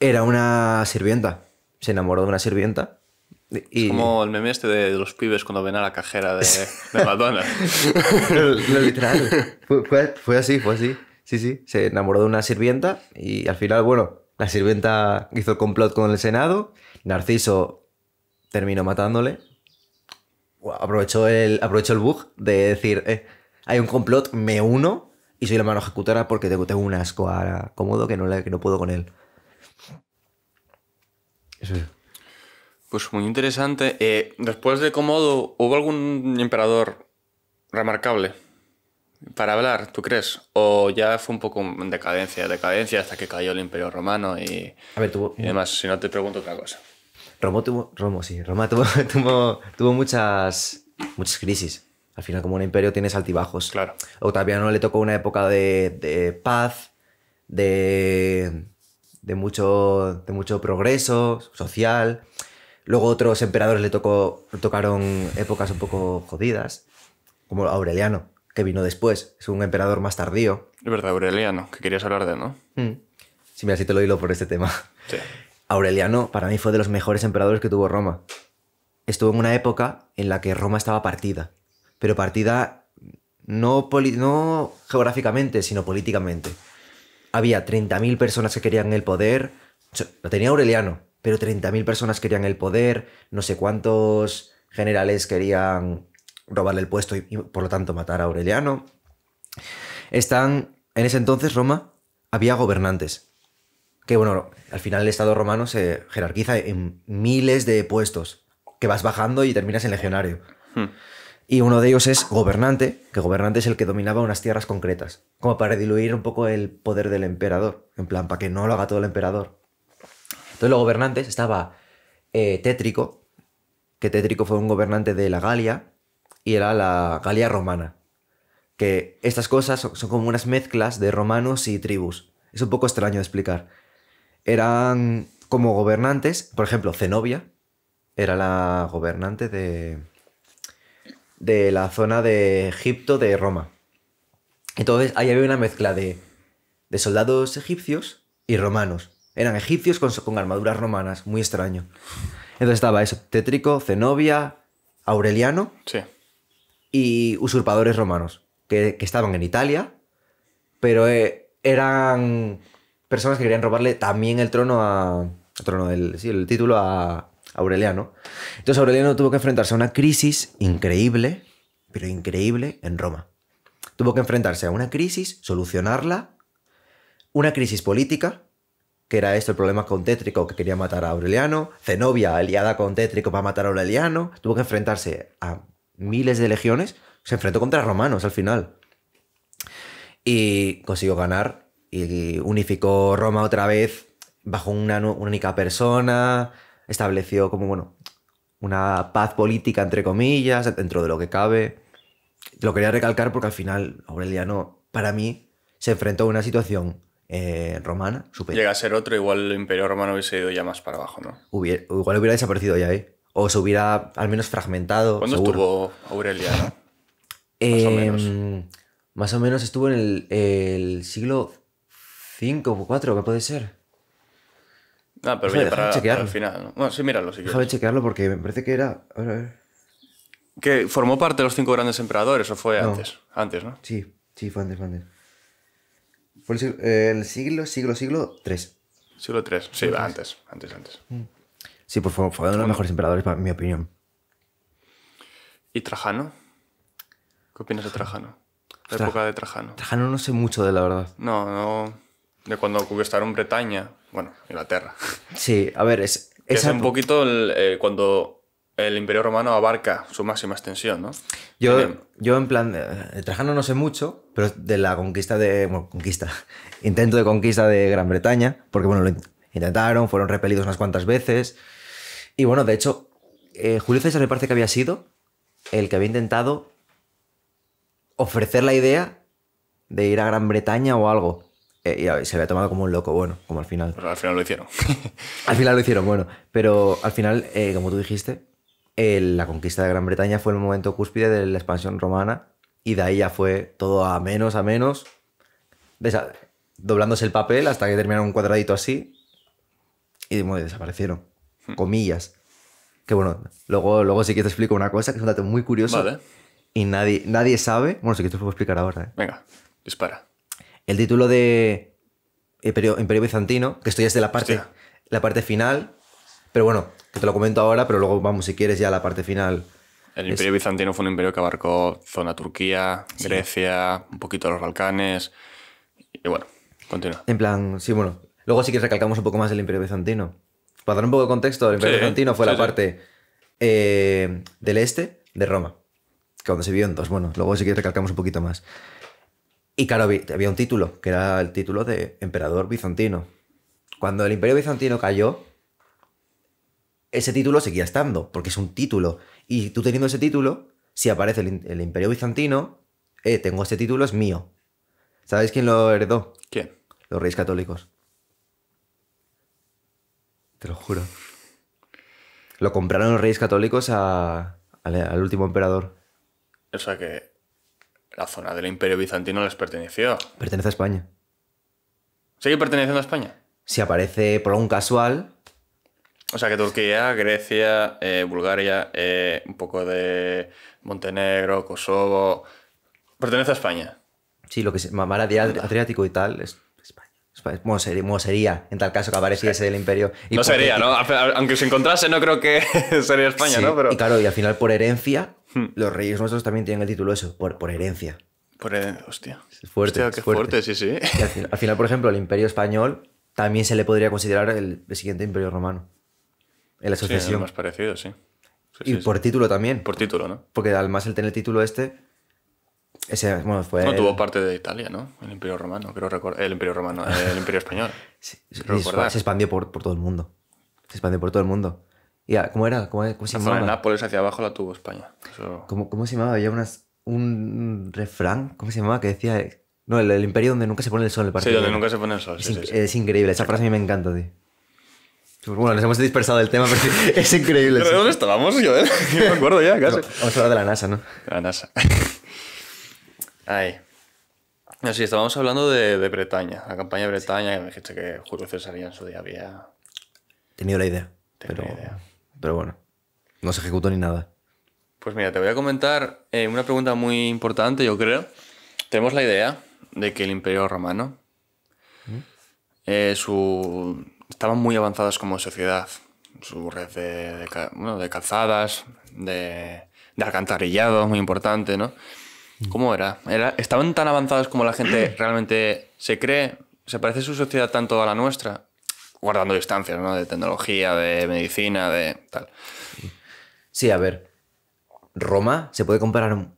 era una sirvienta. Se enamoró de una sirvienta y... Es como el meme este de los pibes cuando ven a la cajera de, de literal. Fue, así, fue así. Sí, sí. Se enamoró de una sirvienta y al final, bueno, la sirvienta hizo el complot con el Senado. Narciso terminó matándole. Aprovecho el, el bug de decir, eh, hay un complot, me uno y soy la mano ejecutora porque tengo, un asco a cómodo que no, que no puedo con él. Eso es. Pues muy interesante. Eh, después de Comodo, ¿hubo algún emperador remarcable para hablar, tú crees? ¿O ya fue un poco en decadencia, decadencia hasta que cayó el Imperio Romano y, a Si no, te pregunto otra cosa. Romo tuvo, Roma tuvo, tuvo, muchas, muchas crisis. Al final, como un imperio, tienes altibajos. Claro. Octaviano le tocó una época de, paz, de, mucho, de mucho progreso social. Luego otros emperadores le tocó, tocaron épocas un poco jodidas, como Aureliano, que vino después. Es un emperador más tardío. Es verdad, Aureliano, que querías hablar de ¿no? Mm. Sí, mira, si te lo hilo por este tema. Sí. Aureliano para mí fue de los mejores emperadores que tuvo Roma. Estuvo en una época en la que Roma estaba partida, pero partida no, geográficamente, sino políticamente. Había 30.000 personas que querían el poder, lo tenía Aureliano, pero 30.000 personas querían el poder, no sé cuántos generales querían robarle el puesto y, y, por lo tanto matar a Aureliano. Están, en ese entonces Roma había gobernantes, que bueno, al final el Estado romano se jerarquiza en miles de puestos, que vas bajando y terminas en legionario. Hmm. Y uno de ellos es gobernante, que gobernante es el que dominaba unas tierras concretas, como para diluir un poco el poder del emperador, en plan, para que no lo haga todo el emperador. Entonces los gobernantes estaba eh, Tétrico, que Tétrico fue un gobernante de la Galia, y era la Galia romana. Que estas cosas son como unas mezclas de romanos y tribus. Es un poco extraño de explicar eran como gobernantes, por ejemplo, Zenobia era la gobernante de, de la zona de Egipto de Roma. Entonces ahí había una mezcla de, de soldados egipcios y romanos. Eran egipcios con, armaduras romanas, muy extraño. Entonces estaba eso, Tétrico, Zenobia, Aureliano y usurpadores romanos, que, estaban en Italia, pero eh, eran personas que querían robarle también el trono a. El trono, sí, el título a Aureliano. Entonces Aureliano tuvo que enfrentarse a una crisis increíble, pero increíble en Roma. Tuvo que enfrentarse a una crisis, solucionarla, una crisis política, que era esto el problema con Tétrico que quería matar a Aureliano, Zenobia aliada con Tétrico para matar a Aureliano, tuvo que enfrentarse a miles de legiones, se enfrentó contra romanos al final. Y consiguió ganar y unificó Roma otra vez bajo una, única persona, estableció como, bueno, una paz política, entre comillas, dentro de lo que cabe. Lo quería recalcar porque al final Aureliano, para mí, se enfrentó a una situación eh, romana superior. Llega a ser otro, igual el imperio romano hubiese ido ya más para abajo, ¿no? Hubiera, igual hubiera desaparecido ya, ahí ¿eh? O se hubiera al menos fragmentado. ¿Cuándo estuvo Aureliano? Em, más o menos. Más o menos estuvo en el, el siglo 5 o 4, ¿qué puede ser? Ah, pero déjame para, al final. Bueno, sí, míralo si Déjame quieres. chequearlo porque me parece que era. A ver, ¿Que formó parte de los cinco grandes emperadores o fue antes? Antes, ¿no? Sí, sí, fue antes, fue antes. Fue el siglo, siglo, siglo, siglo 3. Siglo 3, sí, antes, antes, antes. Mm. Sí, pues fue, fue uno de los mejores emperadores, en mi opinión. ¿Y Trajano? ¿Qué opinas de Trajano? La época de Trajano. Trajano no sé mucho de la verdad. No, no de cuando conquistaron Bretaña, bueno, Inglaterra. Sí, a ver, es... Es un poquito eh, cuando el Imperio Romano abarca su máxima extensión, ¿no? Yo, yo en plan, de eh, Trajano no sé mucho, pero de la conquista de... Bueno, conquista. Intento de conquista de Gran Bretaña, porque bueno, lo intentaron, fueron repelidos unas cuantas veces. Y bueno, de hecho, eh, Julio César me parece que había sido el que había intentado ofrecer la idea de ir a Gran Bretaña o algo. Eh, y se había tomado como un loco, bueno, como al final. al final lo hicieron. al final lo hicieron, bueno. Pero al final, eh, como tú dijiste, la conquista de Gran Bretaña fue el momento cúspide de la expansión romana y de ahí ya fue todo a menos, a menos, doblándose el papel hasta que terminaron un cuadradito así y de desaparecieron. Hmm. Comillas. Que bueno, luego, luego sí que te explico una cosa que es un dato muy curioso. Y nadie, nadie sabe. Bueno, sí que te puedo explicar ahora. ¿eh? Venga, dispara el título de Imperio, Bizantino, que esto ya es de la parte, la parte final, pero bueno, que te lo comento ahora, pero luego vamos, si quieres, ya a la parte final. El Imperio Bizantino fue un imperio que abarcó zona Turquía, Grecia, un poquito los Balcanes, y bueno, continúa. En plan, sí, bueno, luego sí que recalcamos un poco más el Imperio Bizantino. Para dar un poco de contexto, el Imperio Bizantino fue la parte eh, del este de Roma, que donde se vio entonces, bueno, luego sí que recalcamos un poquito más. Y claro, había un título, que era el título de Emperador Bizantino. Cuando el Imperio Bizantino cayó, ese título seguía estando, porque es un título. Y tú teniendo ese título, si aparece el, Imperio Bizantino, eh, tengo ese título, es mío. ¿Sabéis quién lo heredó? ¿Quién? Los reyes católicos. Te lo juro. Lo compraron los reyes católicos al, último emperador. O sea que la zona del Imperio Bizantino les perteneció. Pertenece a España. ¿Sigue perteneciendo a España? Si aparece por algún casual. O sea que Turquía, Grecia, eh, Bulgaria, eh, un poco de Montenegro, Kosovo. Pertenece a España. Sí, lo que se mar Adriático y tal es España. España. sería, en tal caso que apareciese del imperio. no sería, ¿no? Aunque se encontrase, no creo que sería España, ¿no? Pero... claro, y al final por herencia Hmm. Los reyes nuestros también tienen el título eso, por, por herencia. Por hostia. fuerte. fuerte. sí, sí. Al final, por ejemplo, el imperio español también se le podría considerar el, siguiente imperio romano. En la sucesión. Sí, más parecido, sí. y por título también. Por título, ¿no? Porque además el tener el título este. Ese, bueno, no tuvo parte de Italia, ¿no? El Imperio Romano, creo recordar. El Imperio Romano, el Imperio Español. Sí, se expandió por, por todo el mundo. Se expandió por todo el mundo. Ah, ¿Cómo era? ¿Cómo, se llamaba? Nápoles hacia abajo la tuvo España. ¿Cómo, se llamaba? Había unas, un refrán, ¿cómo se llamaba? Que decía... No, el, imperio donde nunca se pone el sol. El Sí, donde nunca se pone el sol. Es, increíble. Esa frase a mí me encanta, tío. Bueno, nos hemos dispersado del tema, pero es increíble. ¿Dónde estábamos, yo? No me acuerdo ya, casi. Vamos a hablar de la NASA, ¿no? La NASA. Ahí. No, sí, estábamos hablando de, de Bretaña, la campaña de Bretaña, que me dijiste que Julio César en su día había... Tenido la idea. Tenido la idea. Pero bueno, no se ejecutó ni nada. Pues mira, te voy a comentar eh, una pregunta muy importante, yo creo. Tenemos la idea de que el Imperio Romano ¿Mm? eh, su... estaban muy avanzados como sociedad. Su red de, calzadas, de, de, alcantarillado, muy importante, ¿no? Mm. ¿Cómo era? era? ¿Estaban tan avanzadas como la gente realmente se cree? ¿Se parece su sociedad tanto a la nuestra? guardando distancias, ¿no? De tecnología, de medicina, de tal. Sí, a ver. Roma se puede comparar,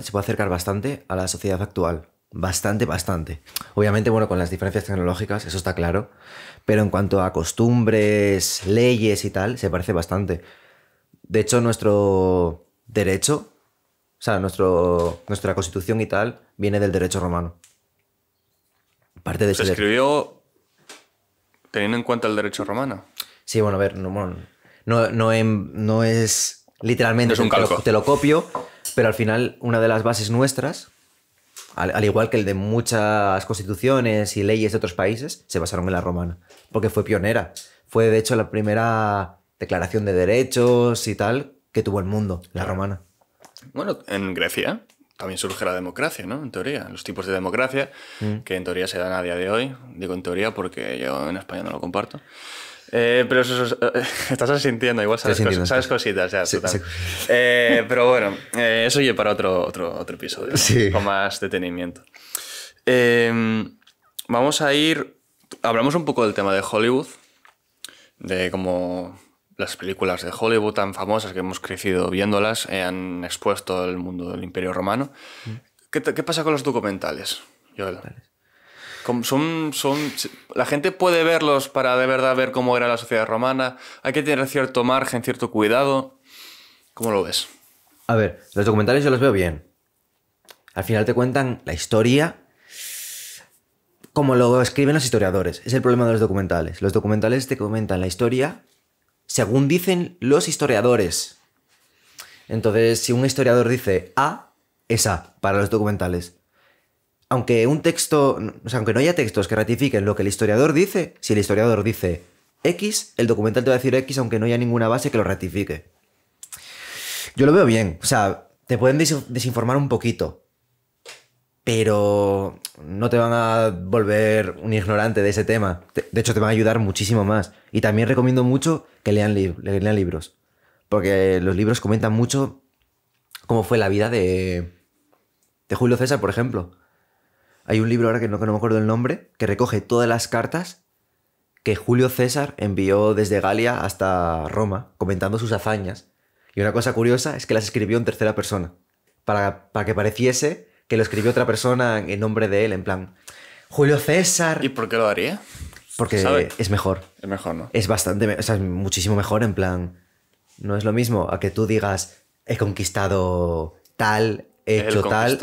se puede acercar bastante a la sociedad actual. Bastante, bastante. Obviamente, bueno, con las diferencias tecnológicas, eso está claro. Pero en cuanto a costumbres, leyes y tal, se parece bastante. De hecho, nuestro derecho, o sea, nuestro, nuestra constitución y tal, viene del derecho romano. Parte de se escribió teniendo en cuenta el derecho romano. Sí, bueno, a ver, no, no, em, no, es literalmente un te, lo, copio, pero al final una de las bases nuestras, al, igual que el de muchas constituciones y leyes de otros países, se basaron en la romana, porque fue pionera. Fue de hecho la primera declaración de derechos y tal que tuvo el mundo, la romana. Bueno, en Grecia también surge la democracia, ¿no? En teoría, los tipos de democracia mm. que en teoría se dan a día de hoy. Digo en teoría porque yo en España no lo comparto. Eh, pero eso, eh, estás asintiendo, igual sabes, cositas. Eh, pero bueno, eso oye para otro, otro, otro episodio con más detenimiento. vamos a ir. Hablamos un poco del tema de Hollywood, de cómo las películas de Hollywood tan famosas que hemos crecido viéndolas eh, han expuesto el mundo del Imperio Romano. Mm. ¿Qué, pasa con los documentales, la gente puede verlos para de verdad ver cómo era la sociedad romana. Hay que tener cierto margen, cierto cuidado. ¿Cómo lo ves? A ver, los documentales yo los veo bien. Al final te cuentan la historia como lo escriben los historiadores. Es el problema de los documentales. Los documentales te comentan la historia según dicen los historiadores. Entonces, si un historiador dice A, es A para los documentales. Aunque un texto, o sea, aunque no haya textos que ratifiquen lo que el historiador dice, si el historiador dice X, el documental te va a decir X aunque no haya ninguna base que lo ratifique. Yo lo veo bien, o sea, te pueden desinformar un poquito, pero no te van a volver un ignorante de ese tema. De hecho, te van a ayudar muchísimo más. Y también recomiendo mucho que lean, libros, porque los libros comentan mucho cómo fue la vida de, Julio César, por ejemplo. Hay un libro ahora que no, me acuerdo el nombre, que recoge todas las cartas que Julio César envió desde Galia hasta Roma, comentando sus hazañas. Y una cosa curiosa es que las escribió en tercera persona, para que pareciese que lo escribió otra persona en nombre de él, en plan, Julio César. ¿Y por qué lo haría? Porque es mejor. Es mejor, ¿no? Es bastante, o sea, es muchísimo mejor, en plan, no es lo mismo a que tú digas, he conquistado tal, he hecho tal.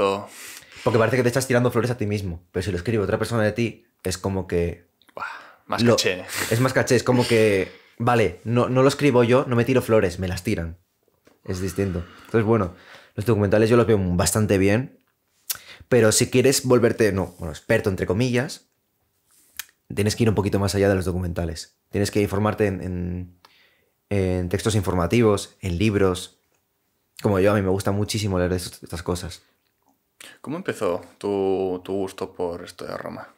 Porque parece que te estás tirando flores a ti mismo, pero si lo escribe otra persona de ti, es como que... más caché. Es más caché, es como que, vale, no, no lo escribo yo, no me tiro flores, me las tiran. Es distinto. Entonces, bueno, los documentales yo los veo bastante bien. Pero si quieres volverte, no, bueno, experto entre comillas, tienes que ir un poquito más allá de los documentales. Tienes que informarte en, textos informativos, en libros. Como yo, a mí me gusta muchísimo leer estas cosas. ¿Cómo empezó tu, gusto por esto de Roma?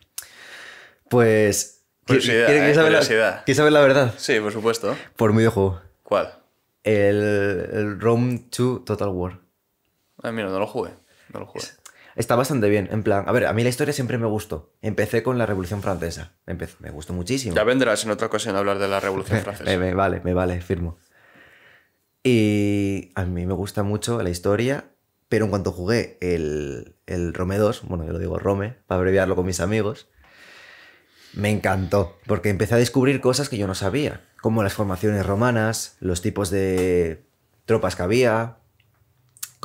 Pues. Curiosidad, eh, ¿quieres, saber La, saber la verdad? Sí, por supuesto. Por mi juego. ¿Cuál? El, el, Rome 2 Total War. Ay, ah, mira, no lo jugué. No lo jugué está bastante bien. En plan, a ver, a mí la historia siempre me gustó. Empecé con la Revolución Francesa. me gustó muchísimo. Ya vendrás en otra ocasión a hablar de la Revolución Francesa. me, vale, me vale, firmo. Y a mí me gusta mucho la historia, pero en cuanto jugué el, el Rome 2, bueno, yo lo digo Rome, para abreviarlo con mis amigos, me encantó, porque empecé a descubrir cosas que yo no sabía, como las formaciones romanas, los tipos de tropas que había,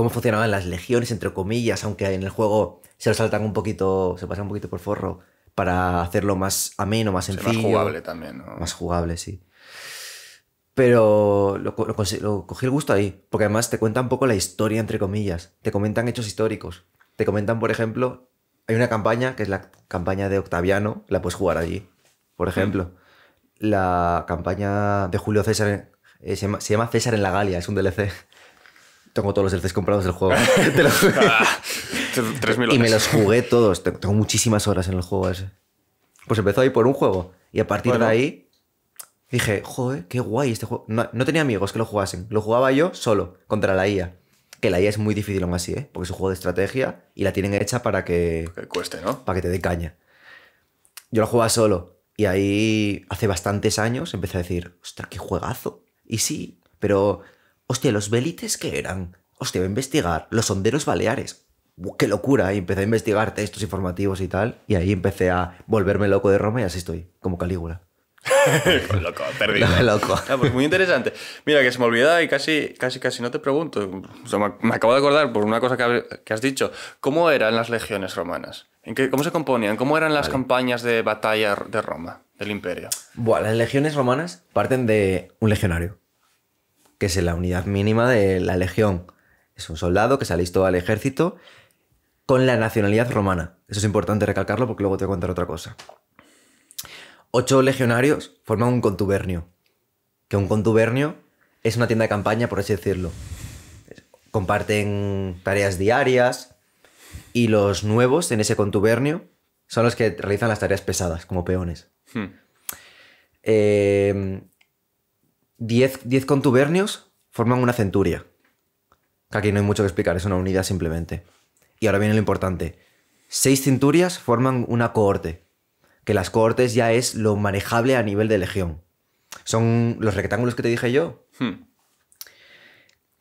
cómo funcionaban las legiones, entre comillas, aunque en el juego se lo saltan un poquito, se pasan un poquito por forro para hacerlo más ameno, más sencillo. más jugable también, ¿no? Más jugable, sí. Pero lo, cogí el gusto ahí, porque además te cuenta un poco la historia, entre comillas. Te comentan hechos históricos. Te comentan, por ejemplo, hay una campaña que es la campaña de Octaviano, la puedes jugar allí, por mm. ejemplo. La campaña de Julio César eh, se, llama, se llama César en la Galia, es un DLC. Tengo todos los DLCs comprados del juego. Ah, y me los jugué todos. Tengo muchísimas horas en el juego ese. Pues empezó ahí por un juego. Y a partir de ahí dije, joder, qué guay este juego. No, tenía amigos que lo jugasen. Lo jugaba yo solo, contra la IA. Que la IA es muy difícil aún así, ¿eh? Porque es un juego de estrategia y la tienen hecha para que... que cueste, ¿no? Para que te dé caña. Yo lo jugaba solo. Y ahí, hace bastantes años, empecé a decir, ostras, qué juegazo. Y sí, pero Hostia, ¿los belites que eran? Hostia, voy a investigar. Los sonderos baleares. ¡Qué locura! Y empecé a investigar textos informativos y tal. Y ahí empecé a volverme loco de Roma y así estoy, como Calígula. Pues loco, perdido. Ah, pues muy interesante. Mira, que se me olvidaba y casi, casi, casi no te pregunto. me, acabo de acordar por una cosa que, has dicho. ¿Cómo eran las legiones romanas? ¿En ¿Cómo se componían? ¿Cómo eran las campañas de batalla de Roma, del imperio? Bueno, las legiones romanas parten de un legionario que es la unidad mínima de la legión. Es un soldado que se alistó al ejército con la nacionalidad romana. Eso es importante recalcarlo porque luego te voy a contar otra cosa. Ocho legionarios forman un contubernio. Que un contubernio es una tienda de campaña, por así decirlo. Comparten tareas diarias y los nuevos en ese contubernio son los que realizan las tareas pesadas, como peones. Hmm. Eh, 10, contubernios forman una centuria. aquí no hay mucho que explicar, es una unidad simplemente. Y ahora viene lo importante. Seis centurias forman una cohorte, que las cohortes ya es lo manejable a nivel de legión. Son los rectángulos que te dije yo. Hmm.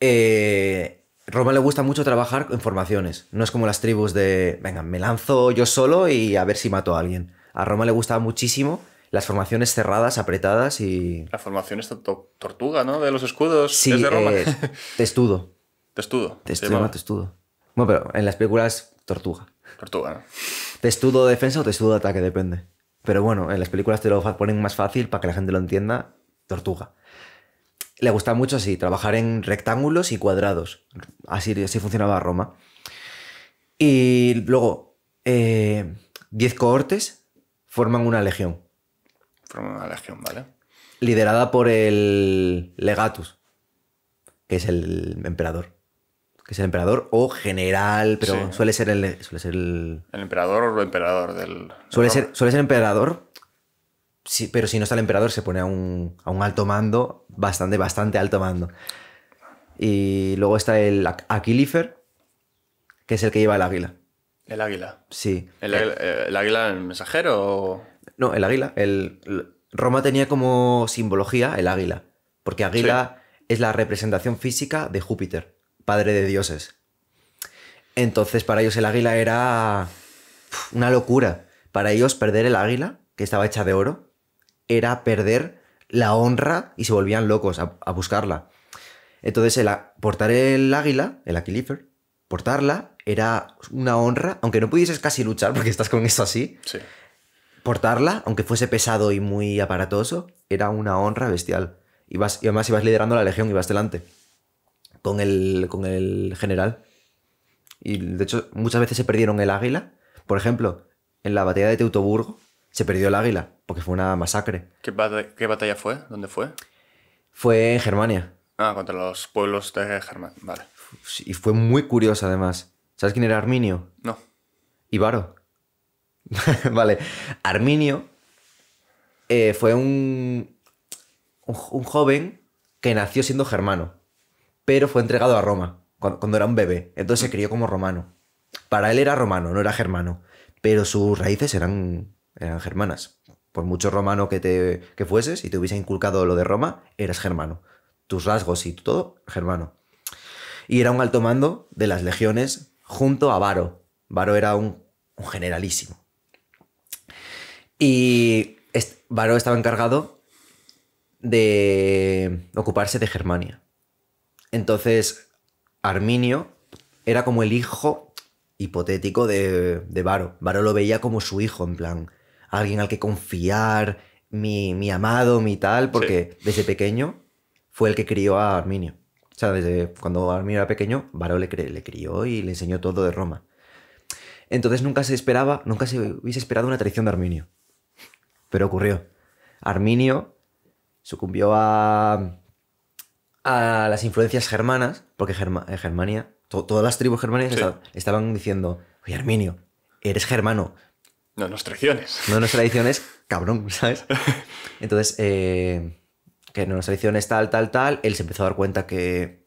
Eh, Roma le gusta mucho trabajar en formaciones. No es como las tribus de, venga, me lanzo yo solo y a ver si mato a alguien. A Roma le gustaba muchísimo las formaciones cerradas, apretadas y... La formación es tortuga, ¿no? De los escudos. Sí, Roma. testudo. Testudo. Testudo, testudo. Bueno, pero en las películas, tortuga. Tortuga, ¿no? Testudo defensa o testudo ataque, depende. Pero bueno, en las películas te lo ponen más fácil para que la gente lo entienda, tortuga. Le gusta mucho así, trabajar en rectángulos y cuadrados. Así, funcionaba Roma. Y luego, 10 eh, cohortes forman una legión. Forma una legión, ¿vale? Liderada por el legatus, que es el emperador. Que es el emperador o general, pero suele ser el. Suele ser el... el emperador o el emperador del. suele, ser, suele ser emperador, sí, pero si no está el emperador, se pone a un, a un alto mando, bastante, bastante alto mando. Y luego está el Aquilifer, que es el que lleva el águila. El águila. Sí. ¿El, el águila el mensajero? O... No, el águila. El, Roma tenía como simbología el águila, porque águila es la representación física de Júpiter, padre de dioses. Entonces para ellos el águila era una locura. Para ellos perder el águila, que estaba hecha de oro, era perder la honra y se volvían locos a, buscarla. Entonces portar el águila, el aquilifer, portarla era una honra, aunque no pudieses casi luchar porque estás con eso así. Sí. Portarla, aunque fuese pesado y muy aparatoso, era una honra bestial. y además ibas liderando la legión, y vas delante. Con el, con el general. Y de hecho, muchas veces se perdieron el águila. Por ejemplo, en la batalla de Teutoburgo se perdió el águila, porque fue una masacre. ¿Qué, qué batalla fue? ¿Dónde fue? Fue en Germania. Ah, contra los pueblos de Germania, vale. Y fue muy curioso además. ¿Sabes quién era Arminio? No. Ibaro. vale. Arminio eh, fue un, un, joven que nació siendo germano, pero fue entregado a Roma cuando, era un bebé. Entonces se crió como romano. Para él era romano, no era germano, pero sus raíces eran, germanas. Por mucho romano que, te, fueses y te hubiese inculcado lo de Roma, eras germano. Tus rasgos y todo, germano. Y era un alto mando de las legiones junto a Varo. Varo era un generalísimo y Baro estaba encargado de ocuparse de Germania. Entonces, Arminio era como el hijo hipotético de, de Varo. lo veía como su hijo, en plan, alguien al que confiar, mi, amado, mi tal, porque desde pequeño fue el que crió a Arminio. O sea, desde cuando Arminio era pequeño, Varo le, le crió y le enseñó todo de Roma. Entonces nunca se esperaba, nunca se hubiese esperado una traición de Arminio pero ocurrió. Arminio sucumbió a, a las influencias germanas, porque en eh, Germania, todas las tribus germanas estaban, diciendo, oye Arminio, eres germano. No nos traiciones. No nos traiciones, cabrón, ¿sabes? Entonces, eh, que no nos traiciones tal, tal, tal, él se empezó a dar cuenta que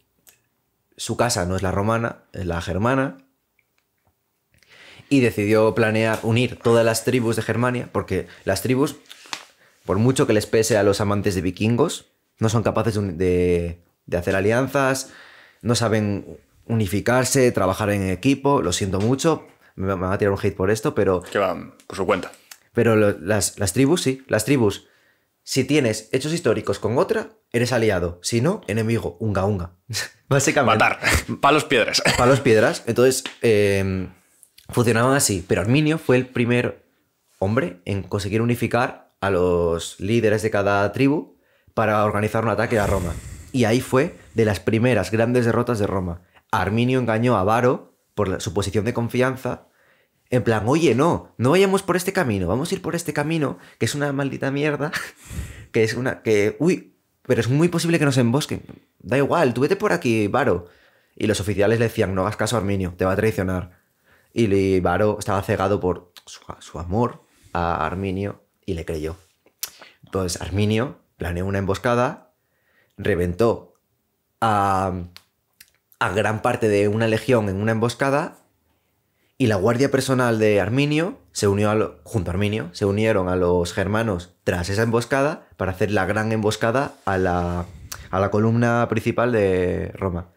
su casa no es la romana, es la germana, y decidió planear unir todas las tribus de Germania, porque las tribus, por mucho que les pese a los amantes de vikingos, no son capaces de, hacer alianzas, no saben unificarse, trabajar en equipo, lo siento mucho, me va a tirar un hate por esto, pero... Que van por su cuenta. Pero las, tribus, sí, las tribus, si tienes hechos históricos con otra, eres aliado, si no, enemigo, unga unga. Básicamente. Matar, palos piedras. Palos piedras, entonces... Em, funcionaban así, pero Arminio fue el primer hombre en conseguir unificar a los líderes de cada tribu para organizar un ataque a Roma. Y ahí fue de las primeras grandes derrotas de Roma. Arminio engañó a Varo por su posición de confianza, en plan, oye, no, no vayamos por este camino, vamos a ir por este camino, que es una maldita mierda, que es una, que, uy, pero es muy posible que nos embosquen. Da igual, tú vete por aquí, Varo. Y los oficiales le decían, no hagas caso a Arminio, te va a traicionar. Y Libaro estaba cegado por su, amor a Arminio y le creyó. Entonces Arminio planeó una emboscada, reventó a, a gran parte de una legión en una emboscada y la guardia personal de Arminio se unió junto a Arminio, se unieron a los germanos tras esa emboscada para hacer la gran emboscada a la, a la columna principal de Roma.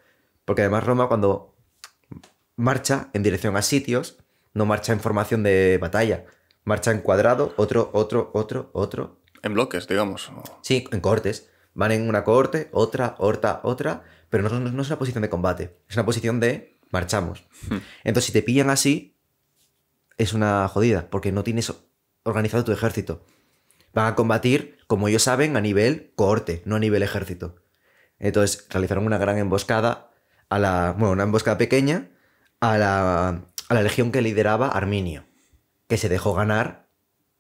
Porque además Roma cuando marcha en dirección a sitios, no marcha en formación de batalla. Marcha en cuadrado, otro, otro, otro, otro. En bloques, digamos. Sí, en cohortes. Van en una cohorte, otra, horta otra, pero no, es una posición de combate, es una posición de marchamos. Hmm. Entonces, si te pillan así, es una jodida, porque no tienes organizado tu ejército. Van a combatir, como ellos saben, a nivel cohorte, no a nivel ejército. Entonces, realizaron una gran emboscada a la. Bueno, una emboscada pequeña a la, legión que lideraba Arminio, que se dejó ganar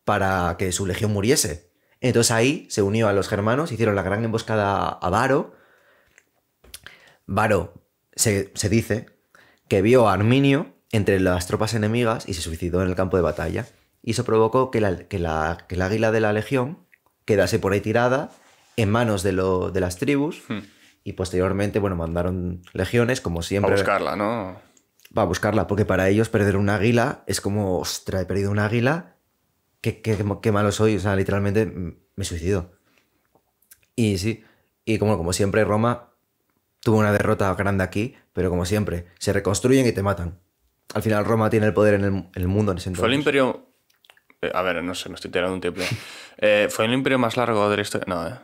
para que su legión muriese. Entonces ahí se unió a los germanos, hicieron la gran emboscada a Varo. Varo se, dice que vio a Arminio entre las tropas enemigas y se suicidó en el campo de batalla. Y eso provocó que la, águila de la legión quedase por ahí tirada en manos de, de las tribus. Hmm. Y posteriormente, bueno, mandaron legiones, como siempre. A buscarla, ¿no? va a buscarla, porque para ellos perder un águila es como, ostras, he perdido un águila, qué, qué, malo soy, o sea, literalmente me suicido. Y sí, y como, como siempre, Roma tuvo una derrota grande aquí, pero como siempre, se reconstruyen y te matan. Al final Roma tiene el poder en el, mundo en ese entonces. Fue el imperio... Eh, a ver, no sé, me estoy tirando un tiempo. Eh, fue el imperio más largo de la historia... No, eh.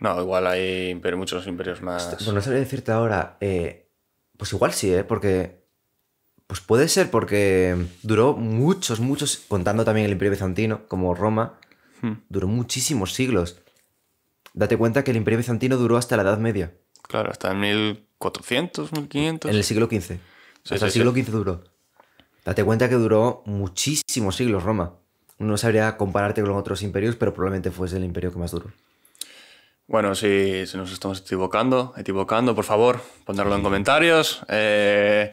No, igual hay muchos imperios más... Bueno, pues no sabría decirte ahora... pues igual sí, ¿eh? Porque pues puede ser porque duró muchos, muchos, contando también el Imperio Bizantino, como Roma, hmm. duró muchísimos siglos. Date cuenta que el Imperio Bizantino duró hasta la Edad Media. Claro, hasta el 1400, 1500. En el siglo XV. hasta el siglo duró. Date cuenta que duró muchísimos siglos Roma. No sabría compararte con otros imperios, pero probablemente fuese el imperio que más duró. Bueno, si, nos estamos equivocando, equivocando, por favor, ponerlo en comentarios. Eh,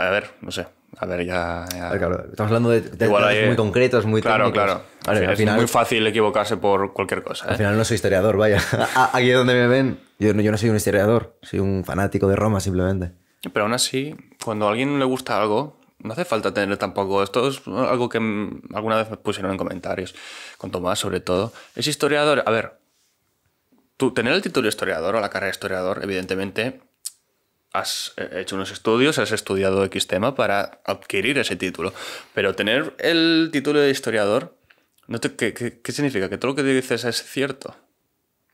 a ver, no sé. A ver, ya. estamos hablando de, de muy eh, concretos, muy claro, técnicos. Claro, claro. es muy fácil equivocarse por cualquier cosa. Al ¿eh? final no soy historiador, vaya. Aquí es donde me ven. Yo no, yo no soy un historiador, soy un fanático de Roma simplemente. Pero aún así, cuando a alguien le gusta algo, no hace falta tener tampoco. Esto es algo que mm, alguna vez me pusieron en comentarios, con Tomás sobre todo. Es historiador. A ver, tú, tener el título de historiador o la carrera de historiador, evidentemente, has eh, hecho unos estudios, has estudiado X tema para adquirir ese título. Pero tener el título de historiador, no ¿qué, qué, significa? ¿Que todo lo que dices es cierto?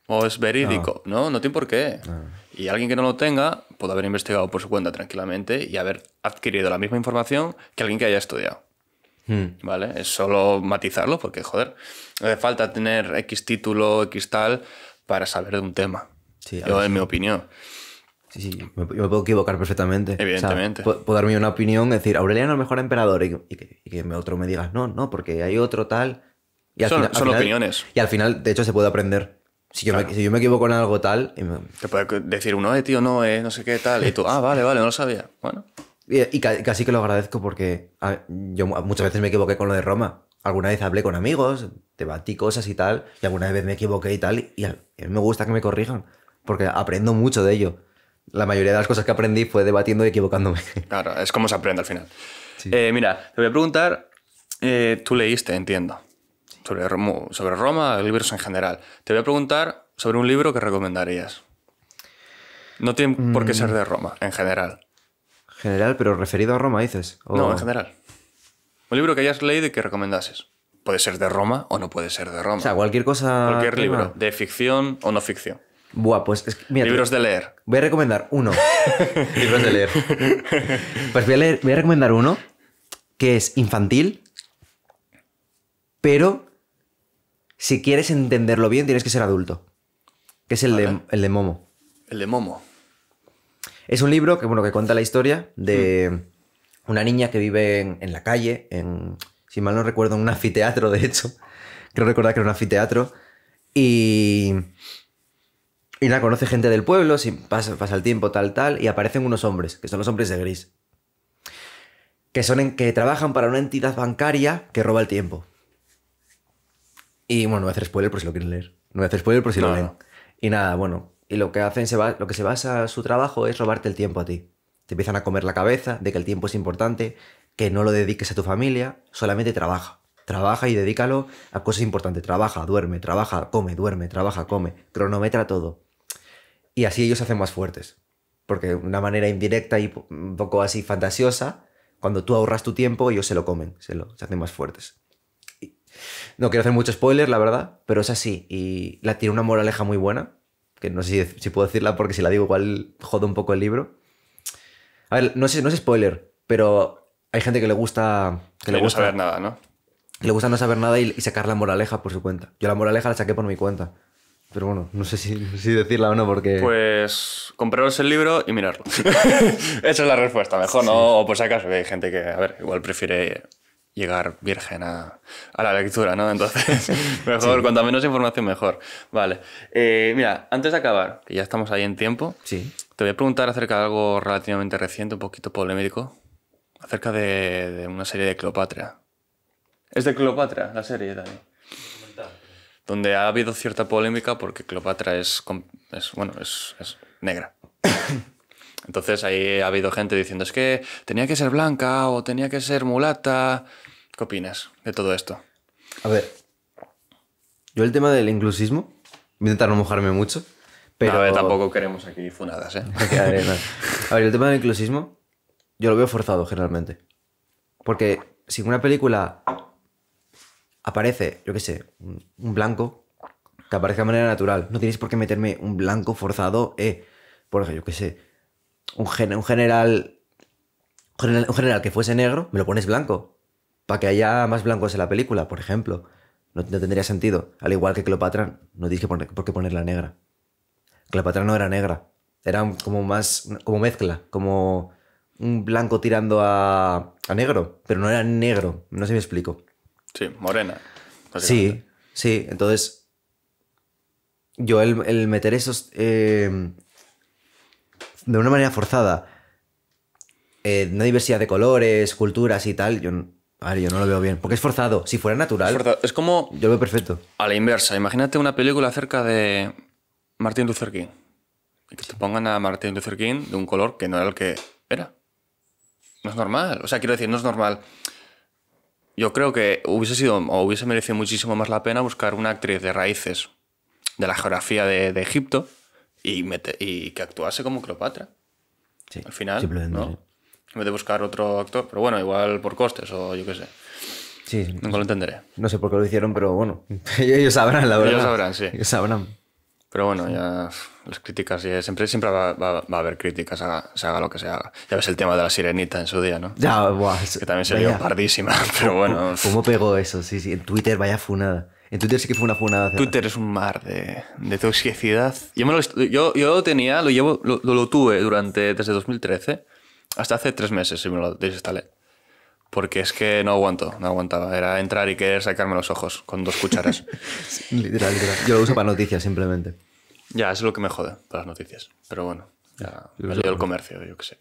¿O es verídico? No, no, tiene por qué. Y alguien que no lo tenga puede haber investigado por su cuenta tranquilamente y haber adquirido la misma información que alguien que haya estudiado. Hmm. ¿Vale? Es solo matizarlo porque, joder, no hace falta tener X título, X tal, para saber de un tema. Sí, en mi opinión yo me, puedo equivocar perfectamente. Evidentemente. puedo, darme una opinión, decir, Aureliano es mejor emperador y, que, otro me diga, no, no, porque hay otro tal. Y son, son opiniones. Y al final, de hecho, se puede aprender. Si yo, me, si yo me equivoco en algo tal. Y Te puede decir uno, eh, tío, no, eh, no sé qué tal. Y tú, ah, vale, vale, no lo sabía. Bueno. Y, casi que lo agradezco porque yo muchas veces me equivoqué con lo de Roma. Alguna vez hablé con amigos, debatí cosas y tal, y alguna vez me equivoqué y tal, y a mí me gusta que me corrijan, porque aprendo mucho de ello la mayoría de las cosas que aprendí fue debatiendo y equivocándome. Claro, es como se aprende al final. Eh, mira, te voy a preguntar, eh, tú leíste, entiendo, sobre, sobre Roma, libros en general. Te voy a preguntar sobre un libro que recomendarías. No tiene por qué ser de mm. Roma, en general. General, pero referido a Roma, dices. O... No, en general. Un libro que hayas leído y que recomendases. Puede ser de Roma o no puede ser de Roma. O sea, cualquier cosa. Cualquier libro, de ficción o no ficción. Buah, pues es Libros de leer. Voy a recomendar uno. Libros de leer. Pues voy a, recomendar uno que es infantil, pero si quieres entenderlo bien tienes que ser adulto. Que es el, de, el Momo. El de Momo. Es un libro que, bueno, que cuenta la historia de mm. una niña que vive en, la calle, en, si mal no recuerdo, en un anfiteatro, de hecho. Creo recordar que era un anfiteatro. Y y nada, conoce gente del pueblo, pasa, el tiempo, tal, tal, y aparecen unos hombres, que son los hombres de gris. Que, son que trabajan para una entidad bancaria que roba el tiempo. Y bueno, no voy a hacer spoiler por si lo quieren leer. No voy a spoiler por si lo leen. Y nada, bueno. Y lo que hacen, se lo que se basa su trabajo es robarte el tiempo a ti. Te empiezan a comer la cabeza de que el tiempo es importante, que no lo dediques a tu familia, solamente trabaja. Trabaja y dedícalo a cosas importantes. Trabaja, duerme, trabaja, come, duerme, trabaja, come. Cronometra todo. Y así ellos se hacen más fuertes. Porque de una manera indirecta y un poco así fantasiosa, cuando tú ahorras tu tiempo, ellos se lo comen, se, lo, hacen más fuertes. no quiero hacer mucho spoiler, la verdad, pero es así. Y la tiene una moraleja muy buena, que no sé si, si puedo decirla porque si la digo igual jodo un poco el libro. A ver, no sé no es spoiler, pero hay gente que le gusta... Que le gusta no saber nada, ¿no? le gusta no saber nada y, y sacar la moraleja por su cuenta. Yo la moraleja la saqué por mi cuenta. Pero bueno, no sé si, decirla o no porque... Pues compraros el libro y mirarlo. Esa es la respuesta, mejor no, o por acaso, hay gente que, a ver, igual prefiere llegar virgen a, la lectura, ¿no? Entonces, mejor, cuanta menos información, mejor. Vale. Eh, mira, antes de acabar, que ya estamos ahí en tiempo, sí. te voy a preguntar acerca de algo relativamente reciente, un poquito polémico, acerca de, de una serie de Cleopatra. ¿Es de Cleopatra la serie, Dani? donde ha habido cierta polémica porque Cleopatra es, es bueno, es, negra. Entonces ahí ha habido gente diciendo, es que tenía que ser blanca o tenía que ser mulata. ¿Qué opinas de todo esto? A ver, yo el tema del inclusismo, voy a intentar no mojarme mucho, pero... tampoco queremos aquí funadas, ¿eh? a ver, el tema del inclusismo, yo lo veo forzado generalmente. Porque si una película aparece, yo qué sé, un blanco que aparece de manera natural. No tienes por qué meterme un blanco forzado, e, Por ejemplo, yo qué sé, un, un, general, general, que fuese negro, me lo pones blanco. Para que haya más blancos en la película, por ejemplo. No, tendría sentido. Al igual que Cleopatra, no tienes que por qué ponerla negra. Cleopatra no era negra. Era como más. como mezcla. Como un blanco tirando a, a negro. Pero no era negro. No sé si me explico. Sí, morena. Sí, sí. Entonces, yo el, meter esos... Eh, de una manera forzada, eh, una diversidad de colores, culturas y tal, yo, yo no lo veo bien. Porque es forzado. Si fuera natural... Es, es como... Yo lo veo perfecto. A la inversa. Imagínate una película acerca de Martin Luther King. Y que te pongan a Martin Luther King de un color que no era el que era. No es normal. O sea, quiero decir, no es normal yo creo que hubiese sido o hubiese merecido muchísimo más la pena buscar una actriz de raíces de la geografía de, Egipto y, que actuase como Cleopatra. Al final, ¿no? En vez de buscar otro actor, pero bueno, igual por costes o yo qué sé. Sí, Nunca no lo entenderé. No sé por qué lo hicieron, pero bueno, ellos sabrán, la verdad. Ellos sabrán, sí. Ellos sabrán. Pero bueno, ya las críticas y siempre, siempre va, a haber críticas, se haga lo que se haga. Ya ves el tema de la sirenita en su día, ¿no? Ya, que también se vaya. pardísima, pero bueno. ¿Cómo pegó eso? Sí, sí, en Twitter vaya funada. En Twitter sí que fue una funada. Twitter es un mar de, de toxicidad. Yo, me lo, yo, yo tenía, lo, llevo, lo, lo, tuve durante, desde 2013 hasta hace tres meses, si me lo desinstalé. Porque es que no aguanto, no aguantaba. Era entrar y querer sacarme los ojos con dos cucharas. literal, literal. Yo lo uso para noticias simplemente. Ya, es lo que me jode para las noticias. Pero bueno, ya pues me el comercio, yo qué sé.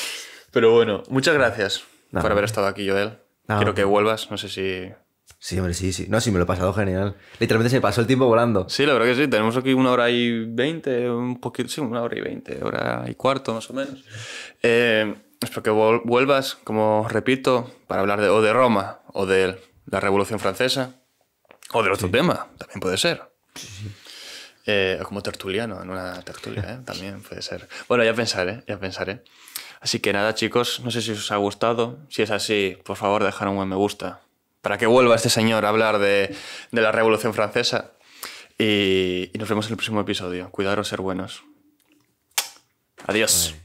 Pero bueno, muchas gracias por haber estado aquí, Joel. Nada, Quiero que vuelvas, no sé si... Sí, hombre, sí, sí. No, sí, me lo he pasado genial. Literalmente se me pasó el tiempo volando. Sí, la verdad que sí. Tenemos aquí una hora y veinte, un poquito... Sí, una hora y veinte, hora y cuarto más o menos. Eh, espero que vuelvas, como repito, para hablar de, o de Roma, o de la Revolución Francesa, o de otro tema, también puede ser. Sí, sí. Eh, como tertuliano, en una tertulia, ¿eh? también puede ser. Bueno, ya pensaré, ya pensaré. Así que nada, chicos, no sé si os ha gustado. Si es así, por favor, dejar un buen me gusta para que vuelva este señor a hablar de, la Revolución Francesa. Y, nos vemos en el próximo episodio. Cuidaros, ser buenos. Adiós.